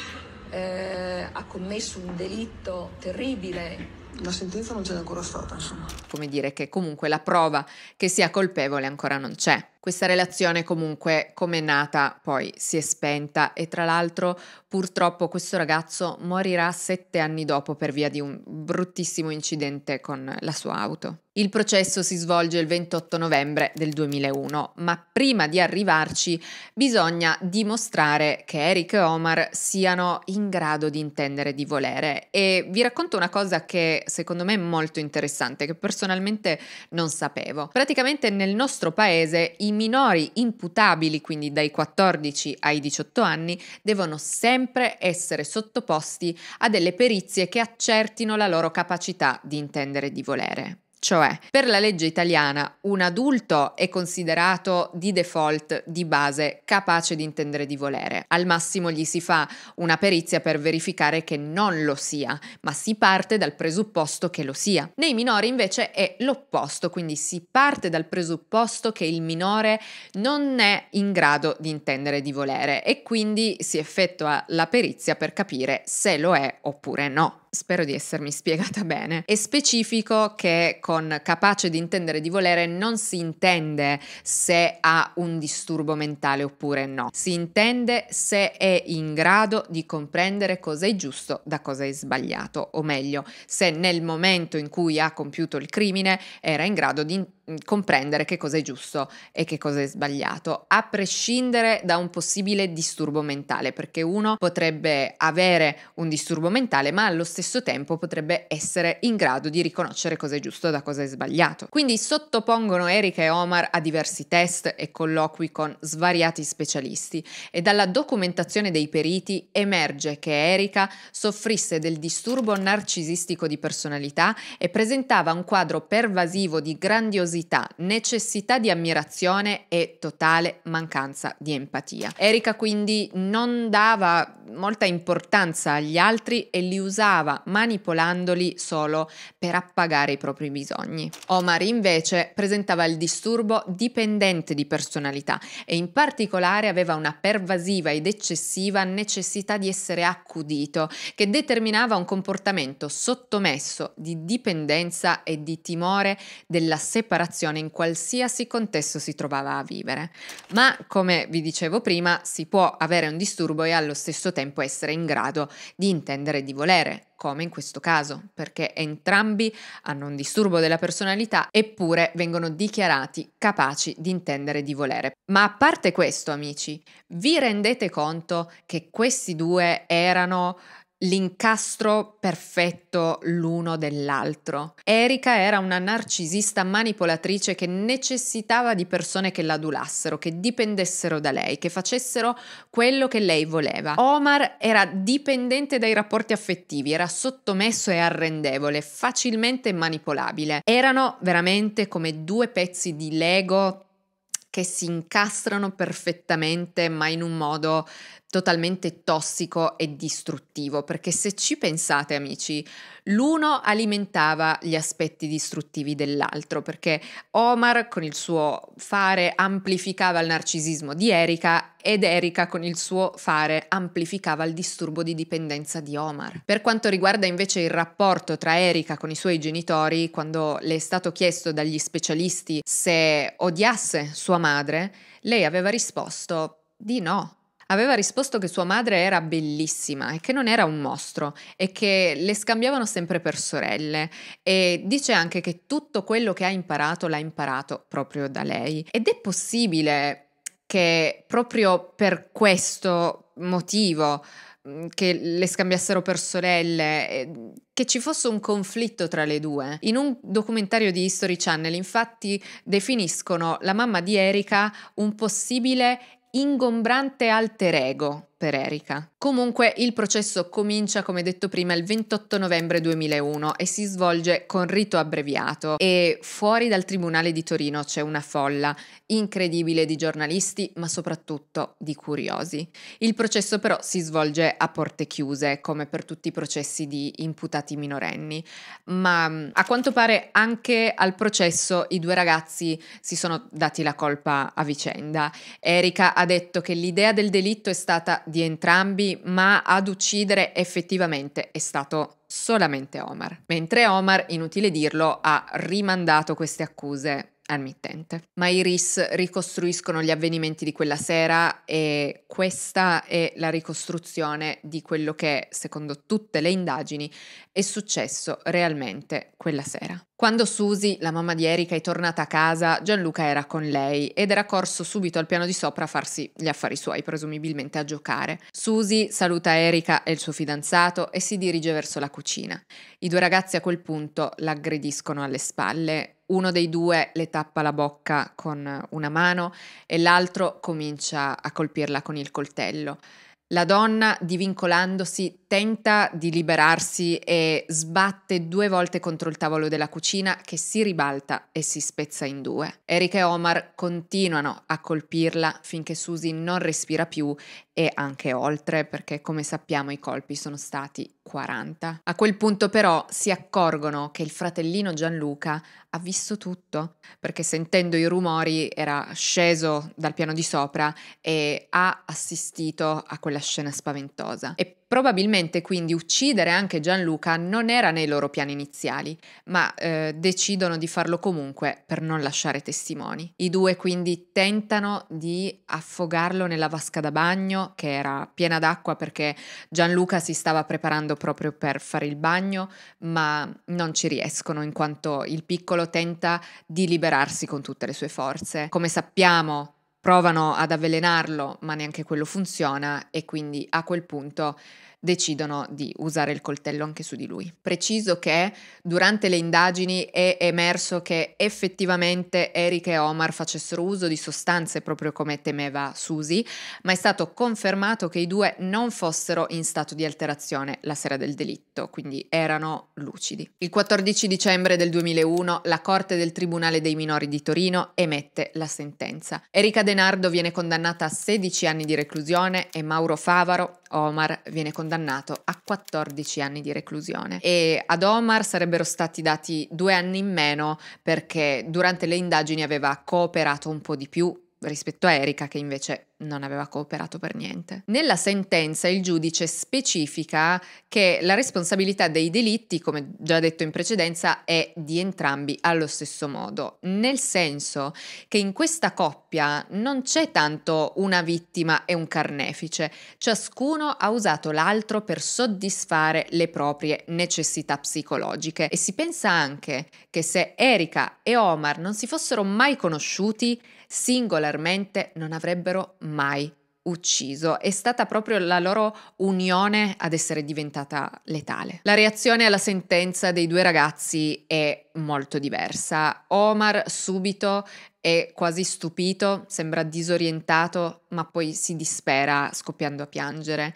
Speaker 1: eh, ha commesso un delitto terribile la sentenza non c'è ancora stata, insomma. Come dire che comunque la prova che sia colpevole ancora non c'è. Questa relazione comunque come è nata poi si è spenta e tra l'altro purtroppo questo ragazzo morirà sette anni dopo per via di un bruttissimo incidente con la sua auto. Il processo si svolge il 28 novembre del 2001, ma prima di arrivarci bisogna dimostrare che Eric e Omar siano in grado di intendere di volere. E vi racconto una cosa che secondo me è molto interessante, che personalmente non sapevo. Praticamente nel nostro paese i minori imputabili, quindi dai 14 ai 18 anni, devono sempre essere sottoposti a delle perizie che accertino la loro capacità di intendere e di volere. Cioè, per la legge italiana, un adulto è considerato di default, di base, capace di intendere di volere. Al massimo gli si fa una perizia per verificare che non lo sia, ma si parte dal presupposto che lo sia. Nei minori invece è l'opposto, quindi si parte dal presupposto che il minore non è in grado di intendere di volere e quindi si effettua la perizia per capire se lo è oppure no spero di essermi spiegata bene, è specifico che con capace di intendere di volere non si intende se ha un disturbo mentale oppure no, si intende se è in grado di comprendere cosa è giusto da cosa è sbagliato, o meglio, se nel momento in cui ha compiuto il crimine era in grado di comprendere che cosa è giusto e che cosa è sbagliato, a prescindere da un possibile disturbo mentale, perché uno potrebbe avere un disturbo mentale, ma allo stesso tempo potrebbe essere in grado di riconoscere cosa è giusto da cosa è sbagliato. Quindi sottopongono Erika e Omar a diversi test e colloqui con svariati specialisti e dalla documentazione dei periti emerge che Erika soffrisse del disturbo narcisistico di personalità e presentava un quadro pervasivo di grandiosità curiosità, necessità di ammirazione e totale mancanza di empatia. Erika quindi non dava molta importanza agli altri e li usava manipolandoli solo per appagare i propri bisogni. Omar invece presentava il disturbo dipendente di personalità e in particolare aveva una pervasiva ed eccessiva necessità di essere accudito che determinava un comportamento sottomesso di dipendenza e di timore della separazione separazione in qualsiasi contesto si trovava a vivere, ma come vi dicevo prima si può avere un disturbo e allo stesso tempo essere in grado di intendere e di volere, come in questo caso, perché entrambi hanno un disturbo della personalità eppure vengono dichiarati capaci di intendere e di volere. Ma a parte questo, amici, vi rendete conto che questi due erano l'incastro perfetto l'uno dell'altro. Erika era una narcisista manipolatrice che necessitava di persone che l'adulassero, che dipendessero da lei, che facessero quello che lei voleva. Omar era dipendente dai rapporti affettivi, era sottomesso e arrendevole, facilmente manipolabile. Erano veramente come due pezzi di Lego che si incastrano perfettamente ma in un modo totalmente tossico e distruttivo, perché se ci pensate amici, l'uno alimentava gli aspetti distruttivi dell'altro, perché Omar con il suo fare amplificava il narcisismo di Erika ed Erika con il suo fare amplificava il disturbo di dipendenza di Omar. Per quanto riguarda invece il rapporto tra Erika con i suoi genitori, quando le è stato chiesto dagli specialisti se odiasse sua madre, lei aveva risposto di no Aveva risposto che sua madre era bellissima e che non era un mostro e che le scambiavano sempre per sorelle e dice anche che tutto quello che ha imparato l'ha imparato proprio da lei ed è possibile che proprio per questo motivo mm, che le scambiassero per sorelle, eh, che ci fosse un conflitto tra le due. In un documentario di History Channel, infatti, definiscono la mamma di Erika un possibile ingombrante alter ego per Erika. Comunque il processo comincia, come detto prima, il 28 novembre 2001 e si svolge con rito abbreviato e fuori dal Tribunale di Torino c'è una folla incredibile di giornalisti, ma soprattutto di curiosi. Il processo però si svolge a porte chiuse, come per tutti i processi di imputati minorenni, ma mm, a quanto pare anche al processo i due ragazzi si sono dati la colpa a vicenda. Erika ha detto che l'idea del delitto è stata di entrambi, ma ad uccidere effettivamente è stato solamente Omar. Mentre Omar, inutile dirlo, ha rimandato queste accuse al mittente. Ma Iris ricostruiscono gli avvenimenti di quella sera e questa è la ricostruzione di quello che, secondo tutte le indagini, è successo realmente quella sera. Quando Susie, la mamma di Erika, è tornata a casa, Gianluca era con lei ed era corso subito al piano di sopra a farsi gli affari suoi, presumibilmente a giocare. Susie saluta Erika e il suo fidanzato e si dirige verso la cucina. I due ragazzi a quel punto l'aggrediscono alle spalle uno dei due le tappa la bocca con una mano e l'altro comincia a colpirla con il coltello. La donna, divincolandosi, tenta di liberarsi e sbatte due volte contro il tavolo della cucina che si ribalta e si spezza in due. Eric e Omar continuano a colpirla finché Susie non respira più e anche oltre perché come sappiamo i colpi sono stati 40. A quel punto però si accorgono che il fratellino Gianluca ha visto tutto, perché sentendo i rumori era sceso dal piano di sopra e ha assistito a quella scena spaventosa. E Probabilmente quindi uccidere anche Gianluca non era nei loro piani iniziali, ma eh, decidono di farlo comunque per non lasciare testimoni. I due quindi tentano di affogarlo nella vasca da bagno che era piena d'acqua perché Gianluca si stava preparando proprio per fare il bagno, ma non ci riescono in quanto il piccolo tenta di liberarsi con tutte le sue forze. Come sappiamo provano ad avvelenarlo, ma neanche quello funziona e quindi a quel punto decidono di usare il coltello anche su di lui. Preciso che durante le indagini è emerso che effettivamente Eric e Omar facessero uso di sostanze proprio come temeva Susie, ma è stato confermato che i due non fossero in stato di alterazione la sera del delitto, quindi erano lucidi. Il 14 dicembre del 2001 la Corte del Tribunale dei Minori di Torino emette la sentenza. Erika Denardo viene condannata a 16 anni di reclusione e Mauro Favaro Omar viene condannato a 14 anni di reclusione e ad Omar sarebbero stati dati due anni in meno perché durante le indagini aveva cooperato un po' di più rispetto a Erika che invece non aveva cooperato per niente. Nella sentenza il giudice specifica che la responsabilità dei delitti, come già detto in precedenza, è di entrambi allo stesso modo, nel senso che in questa coppia non c'è tanto una vittima e un carnefice, ciascuno ha usato l'altro per soddisfare le proprie necessità psicologiche e si pensa anche che se Erika e Omar non si fossero mai conosciuti, singolarmente non avrebbero mai ucciso. È stata proprio la loro unione ad essere diventata letale. La reazione alla sentenza dei due ragazzi è molto diversa. Omar subito è quasi stupito, sembra disorientato, ma poi si dispera scoppiando a piangere.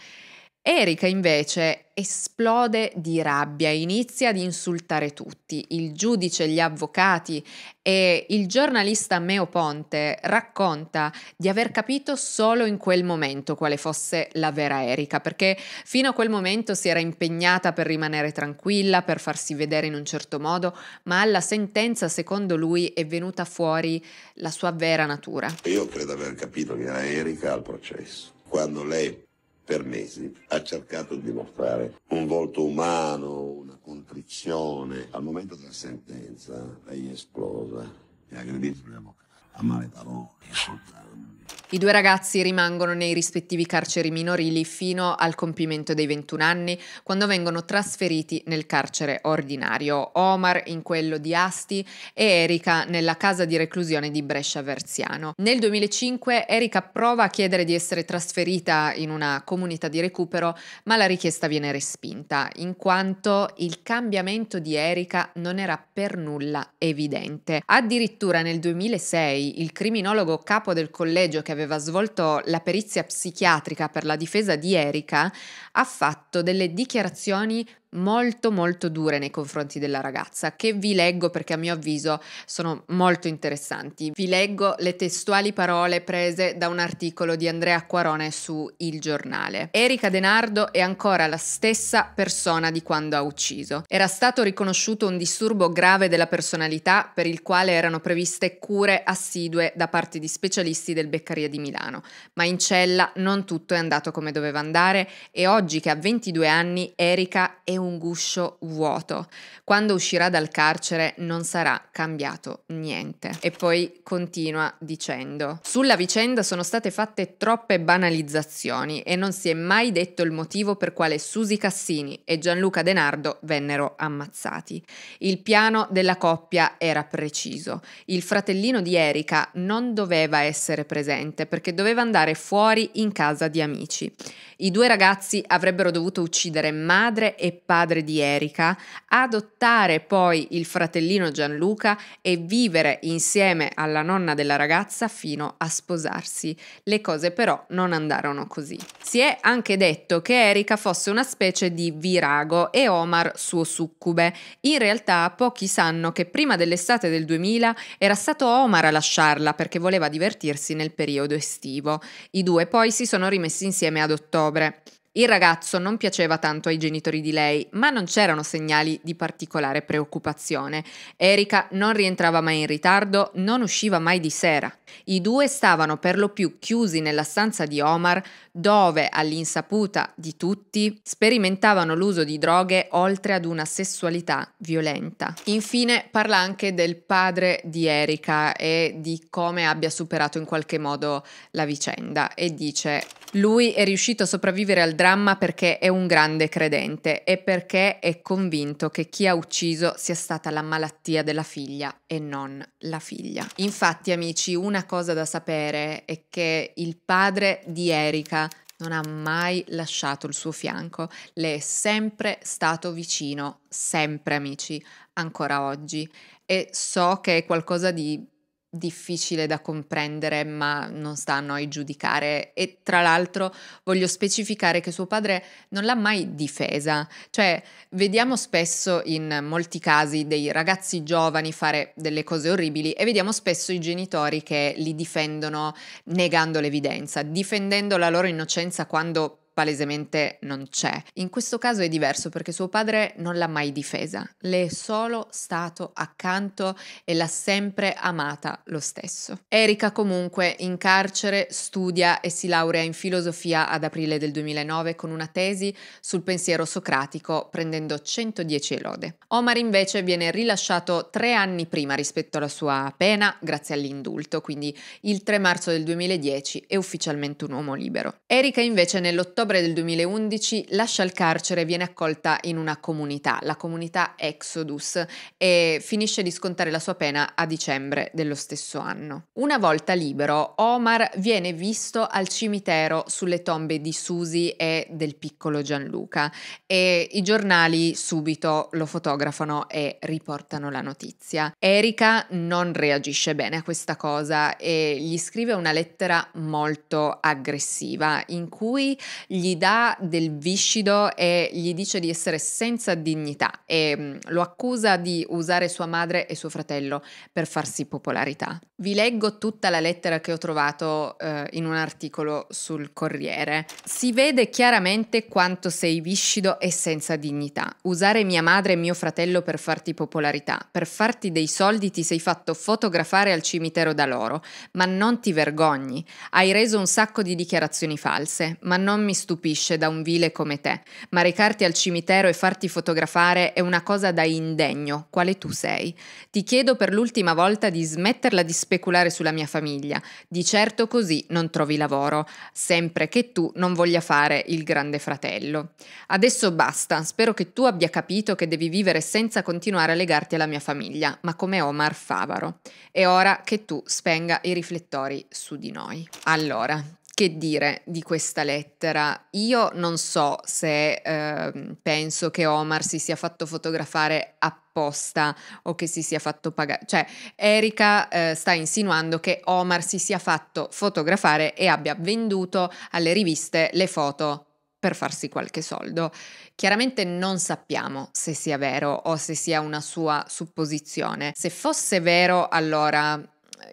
Speaker 1: Erika invece esplode di rabbia, inizia ad insultare tutti, il giudice, gli avvocati e il giornalista Meo Ponte racconta di aver capito solo in quel momento quale fosse la vera Erika, perché fino a quel momento si era impegnata per rimanere tranquilla, per farsi vedere in un certo modo, ma alla sentenza secondo lui è venuta fuori la sua vera natura. Io credo aver capito che era Erika al processo. Quando lei per mesi ha cercato di mostrare un volto umano, una contrizione. Al momento della sentenza lei è esplosa e ha aggredito gli avvocati a male parole, insultandoli. I due ragazzi rimangono nei rispettivi carceri minorili fino al compimento dei 21 anni, quando vengono trasferiti nel carcere ordinario, Omar in quello di Asti e Erika nella casa di reclusione di Brescia Verziano. Nel 2005 Erika prova a chiedere di essere trasferita in una comunità di recupero, ma la richiesta viene respinta, in quanto il cambiamento di Erika non era per nulla evidente. Addirittura nel 2006 il criminologo capo del collegio che aveva aveva svolto la perizia psichiatrica per la difesa di Erika, ha fatto delle dichiarazioni molto molto dure nei confronti della ragazza che vi leggo perché a mio avviso sono molto interessanti. Vi leggo le testuali parole prese da un articolo di Andrea Quarone su Il Giornale. Erika Denardo è ancora la stessa persona di quando ha ucciso. Era stato riconosciuto un disturbo grave della personalità per il quale erano previste cure assidue da parte di specialisti del Beccaria di Milano, ma in cella non tutto è andato come doveva andare e oggi che ha 22 anni Erika è un guscio vuoto. Quando uscirà dal carcere non sarà cambiato niente. E poi continua dicendo: Sulla vicenda sono state fatte troppe banalizzazioni e non si è mai detto il motivo per quale Susi Cassini e Gianluca Denardo vennero ammazzati. Il piano della coppia era preciso. Il fratellino di Erika non doveva essere presente perché doveva andare fuori in casa di amici. I due ragazzi avrebbero dovuto uccidere madre e padre di Erika, adottare poi il fratellino Gianluca e vivere insieme alla nonna della ragazza fino a sposarsi. Le cose però non andarono così. Si è anche detto che Erika fosse una specie di virago e Omar suo succube. In realtà pochi sanno che prima dell'estate del 2000 era stato Omar a lasciarla perché voleva divertirsi nel periodo estivo. I due poi si sono rimessi insieme ad ottobre. Il ragazzo non piaceva tanto ai genitori di lei, ma non c'erano segnali di particolare preoccupazione. Erika non rientrava mai in ritardo, non usciva mai di sera. I due stavano per lo più chiusi nella stanza di Omar, dove, all'insaputa di tutti, sperimentavano l'uso di droghe oltre ad una sessualità violenta. Infine parla anche del padre di Erika e di come abbia superato in qualche modo la vicenda e dice lui è riuscito a sopravvivere al dramma perché è un grande credente e perché è convinto che chi ha ucciso sia stata la malattia della figlia e non la figlia. Infatti, amici, una cosa da sapere è che il padre di Erika non ha mai lasciato il suo fianco, le è sempre stato vicino, sempre amici, ancora oggi. E so che è qualcosa di difficile da comprendere, ma non sta a noi giudicare. E tra l'altro voglio specificare che suo padre non l'ha mai difesa. Cioè, vediamo spesso in molti casi dei ragazzi giovani fare delle cose orribili e vediamo spesso i genitori che li difendono negando l'evidenza, difendendo la loro innocenza quando palesemente non c'è. In questo caso è diverso perché suo padre non l'ha mai difesa, le è solo stato accanto e l'ha sempre amata lo stesso. Erika comunque in carcere studia e si laurea in filosofia ad aprile del 2009 con una tesi sul pensiero socratico prendendo 110 lode. Omar invece viene rilasciato tre anni prima rispetto alla sua pena grazie all'indulto, quindi il 3 marzo del 2010 è ufficialmente un uomo libero. Erika invece nell'ottobre ottobre del 2011 lascia il carcere e viene accolta in una comunità, la comunità Exodus, e finisce di scontare la sua pena a dicembre dello stesso anno. Una volta libero, Omar viene visto al cimitero sulle tombe di Susi e del piccolo Gianluca e i giornali subito lo fotografano e riportano la notizia. Erika non reagisce bene a questa cosa e gli scrive una lettera molto aggressiva in cui gli gli dà del viscido e gli dice di essere senza dignità e mm, lo accusa di usare sua madre e suo fratello per farsi popolarità. Vi leggo tutta la lettera che ho trovato eh, in un articolo sul Corriere. Si vede chiaramente quanto sei viscido e senza dignità. Usare mia madre e mio fratello per farti popolarità, per farti dei soldi ti sei fatto fotografare al cimitero da loro, ma non ti vergogni. Hai reso un sacco di dichiarazioni false, ma non mi stupisce da un vile come te, ma recarti al cimitero e farti fotografare è una cosa da indegno, quale tu sei. Ti chiedo per l'ultima volta di smetterla di speculare sulla mia famiglia. Di certo così non trovi lavoro, sempre che tu non voglia fare il grande fratello. Adesso basta, spero che tu abbia capito che devi vivere senza continuare a legarti alla mia famiglia, ma come Omar Favaro. È ora che tu spenga i riflettori su di noi. Allora, che dire di questa lettera? Io non so se eh, penso che Omar si sia fatto fotografare apposta o che si sia fatto pagare. Cioè, Erika eh, sta insinuando che Omar si sia fatto fotografare e abbia venduto alle riviste le foto per farsi qualche soldo. Chiaramente non sappiamo se sia vero o se sia una sua supposizione. Se fosse vero, allora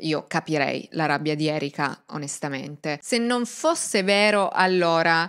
Speaker 1: io capirei la rabbia di Erika, onestamente. Se non fosse vero, allora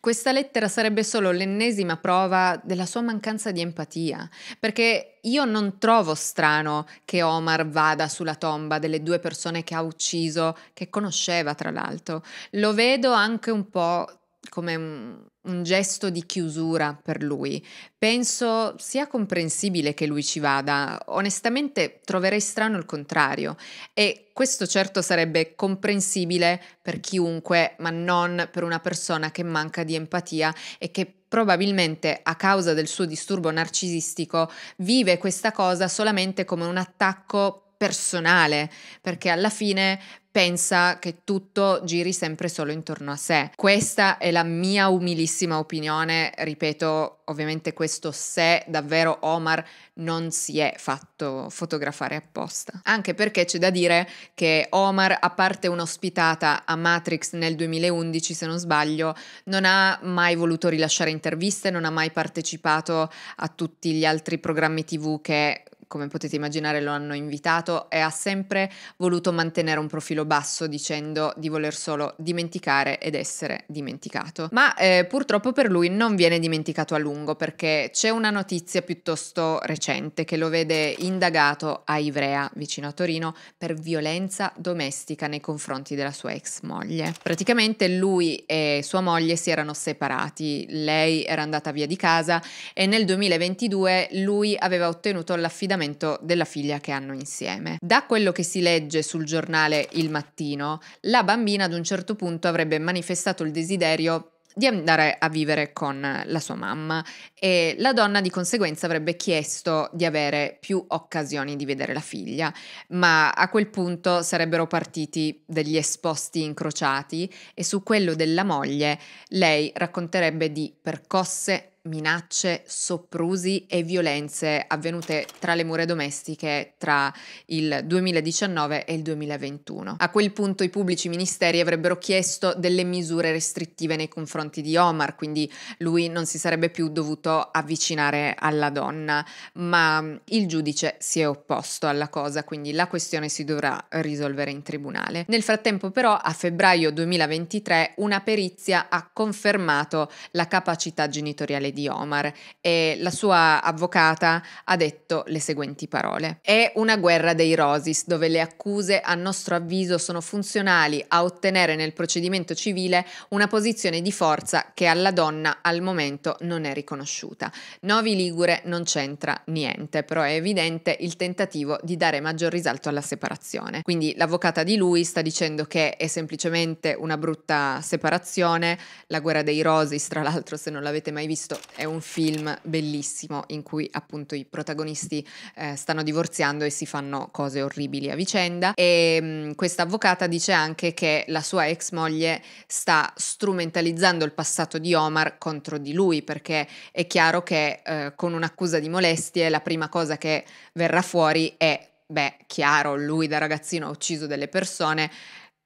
Speaker 1: questa lettera sarebbe solo l'ennesima prova della sua mancanza di empatia, perché io non trovo strano che Omar vada sulla tomba delle due persone che ha ucciso, che conosceva tra l'altro. Lo vedo anche un po' come un gesto di chiusura per lui. Penso sia comprensibile che lui ci vada, onestamente troverei strano il contrario e questo certo sarebbe comprensibile per chiunque, ma non per una persona che manca di empatia e che probabilmente a causa del suo disturbo narcisistico vive questa cosa solamente come un attacco personale, perché alla fine pensa che tutto giri sempre solo intorno a sé. Questa è la mia umilissima opinione, ripeto, ovviamente questo se davvero Omar non si è fatto fotografare apposta. Anche perché c'è da dire che Omar, a parte un'ospitata a Matrix nel 2011, se non sbaglio, non ha mai voluto rilasciare interviste, non ha mai partecipato a tutti gli altri programmi TV che come potete immaginare lo hanno invitato e ha sempre voluto mantenere un profilo basso dicendo di voler solo dimenticare ed essere dimenticato. Ma eh, purtroppo per lui non viene dimenticato a lungo perché c'è una notizia piuttosto recente che lo vede indagato a Ivrea, vicino a Torino, per violenza domestica nei confronti della sua ex moglie. Praticamente lui e sua moglie si erano separati, lei era andata via di casa e nel 2022 lui aveva ottenuto l'affidamento l'abbigliamento della figlia che hanno insieme. Da quello che si legge sul giornale il mattino, la bambina ad un certo punto avrebbe manifestato il desiderio di andare a vivere con la sua mamma e la donna di conseguenza avrebbe chiesto di avere più occasioni di vedere la figlia, ma a quel punto sarebbero partiti degli esposti incrociati e su quello della moglie lei racconterebbe di percosse minacce, soprusi e violenze avvenute tra le mura domestiche tra il 2019 e il 2021. A quel punto i pubblici ministeri avrebbero chiesto delle misure restrittive nei confronti di Omar, quindi lui non si sarebbe più dovuto avvicinare alla donna, ma il giudice si è opposto alla cosa, quindi la questione si dovrà risolvere in tribunale. Nel frattempo però a febbraio 2023 una perizia ha confermato la capacità genitoriale quelle di Omar e la sua avvocata ha detto le seguenti parole. È una guerra dei rosis dove le accuse a nostro avviso sono funzionali a ottenere nel procedimento civile una posizione di forza che alla donna al momento non è riconosciuta. Novi Ligure non c'entra niente, però è evidente il tentativo di dare maggior risalto alla separazione. Quindi l'avvocata di lui sta dicendo che è semplicemente una brutta separazione, la guerra dei rosis tra l'altro se non l'avete mai visto è un film bellissimo in cui appunto i protagonisti eh, stanno divorziando e si fanno cose orribili a vicenda e mm, questa avvocata dice anche che la sua ex moglie sta strumentalizzando il passato di Omar contro di lui perché è chiaro che eh, con un'accusa di molestie la prima cosa che verrà fuori è beh, chiaro, lui da ragazzino ha ucciso delle persone,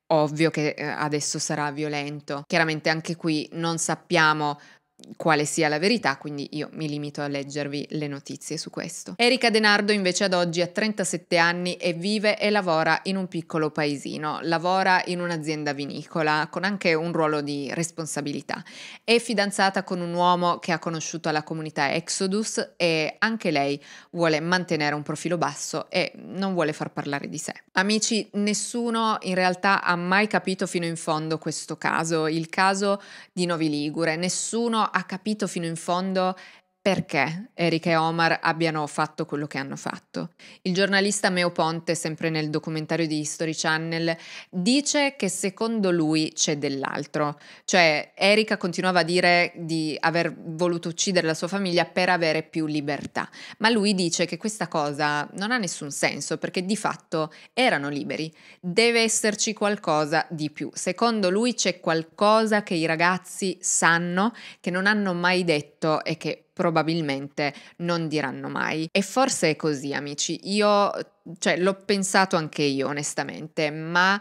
Speaker 1: ovvio che eh, adesso sarà violento. Chiaramente anche qui non sappiamo quale sia la verità, quindi io mi limito a leggervi le notizie su questo. Erika Denardo invece ad oggi ha 37 anni e vive e lavora in un piccolo paesino, lavora in un'azienda vinicola con anche un ruolo di responsabilità. È fidanzata con un uomo che ha conosciuto alla comunità Exodus e anche lei vuole mantenere un profilo basso e non vuole far parlare di sé. Amici, nessuno in realtà ha mai capito fino in fondo questo caso, il caso di Novi Ligure, nessuno ha capito fino in fondo perché Erika e Omar abbiano fatto quello che hanno fatto. Il giornalista Meo Ponte, sempre nel documentario di History Channel, dice che secondo lui c'è dell'altro, cioè Erika continuava a dire di aver voluto uccidere la sua famiglia per avere più libertà, ma lui dice che questa cosa non ha nessun senso perché di fatto erano liberi, deve esserci qualcosa di più. Secondo lui c'è qualcosa che i ragazzi sanno, che non hanno mai detto e che probabilmente non diranno mai. E forse è così, amici. Io, cioè, l'ho pensato anche io, onestamente, ma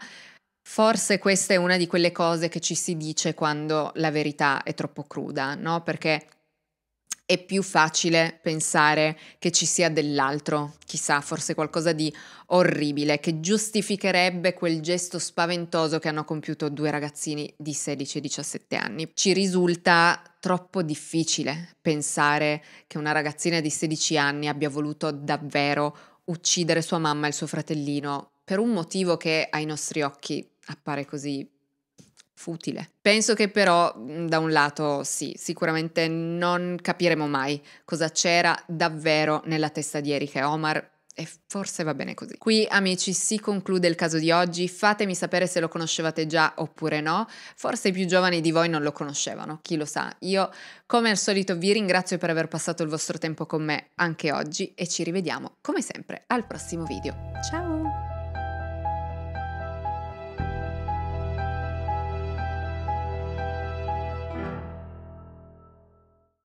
Speaker 1: forse questa è una di quelle cose che ci si dice quando la verità è troppo cruda, no? Perché è più facile pensare che ci sia dell'altro, chissà, forse qualcosa di orribile, che giustificherebbe quel gesto spaventoso che hanno compiuto due ragazzini di 16 e 17 anni. Ci risulta troppo difficile pensare che una ragazzina di 16 anni abbia voluto davvero uccidere sua mamma e il suo fratellino per un motivo che ai nostri occhi appare così futile. Penso che però, da un lato, sì, sicuramente non capiremo mai cosa c'era davvero nella testa di Erika e Omar. E forse va bene così. Qui, amici, si conclude il caso di oggi. Fatemi sapere se lo conoscevate già oppure no. Forse i più giovani di voi non lo conoscevano, chi lo sa. Io, come al solito, vi ringrazio per aver passato il vostro tempo con me anche oggi e ci rivediamo, come sempre, al prossimo video. Ciao!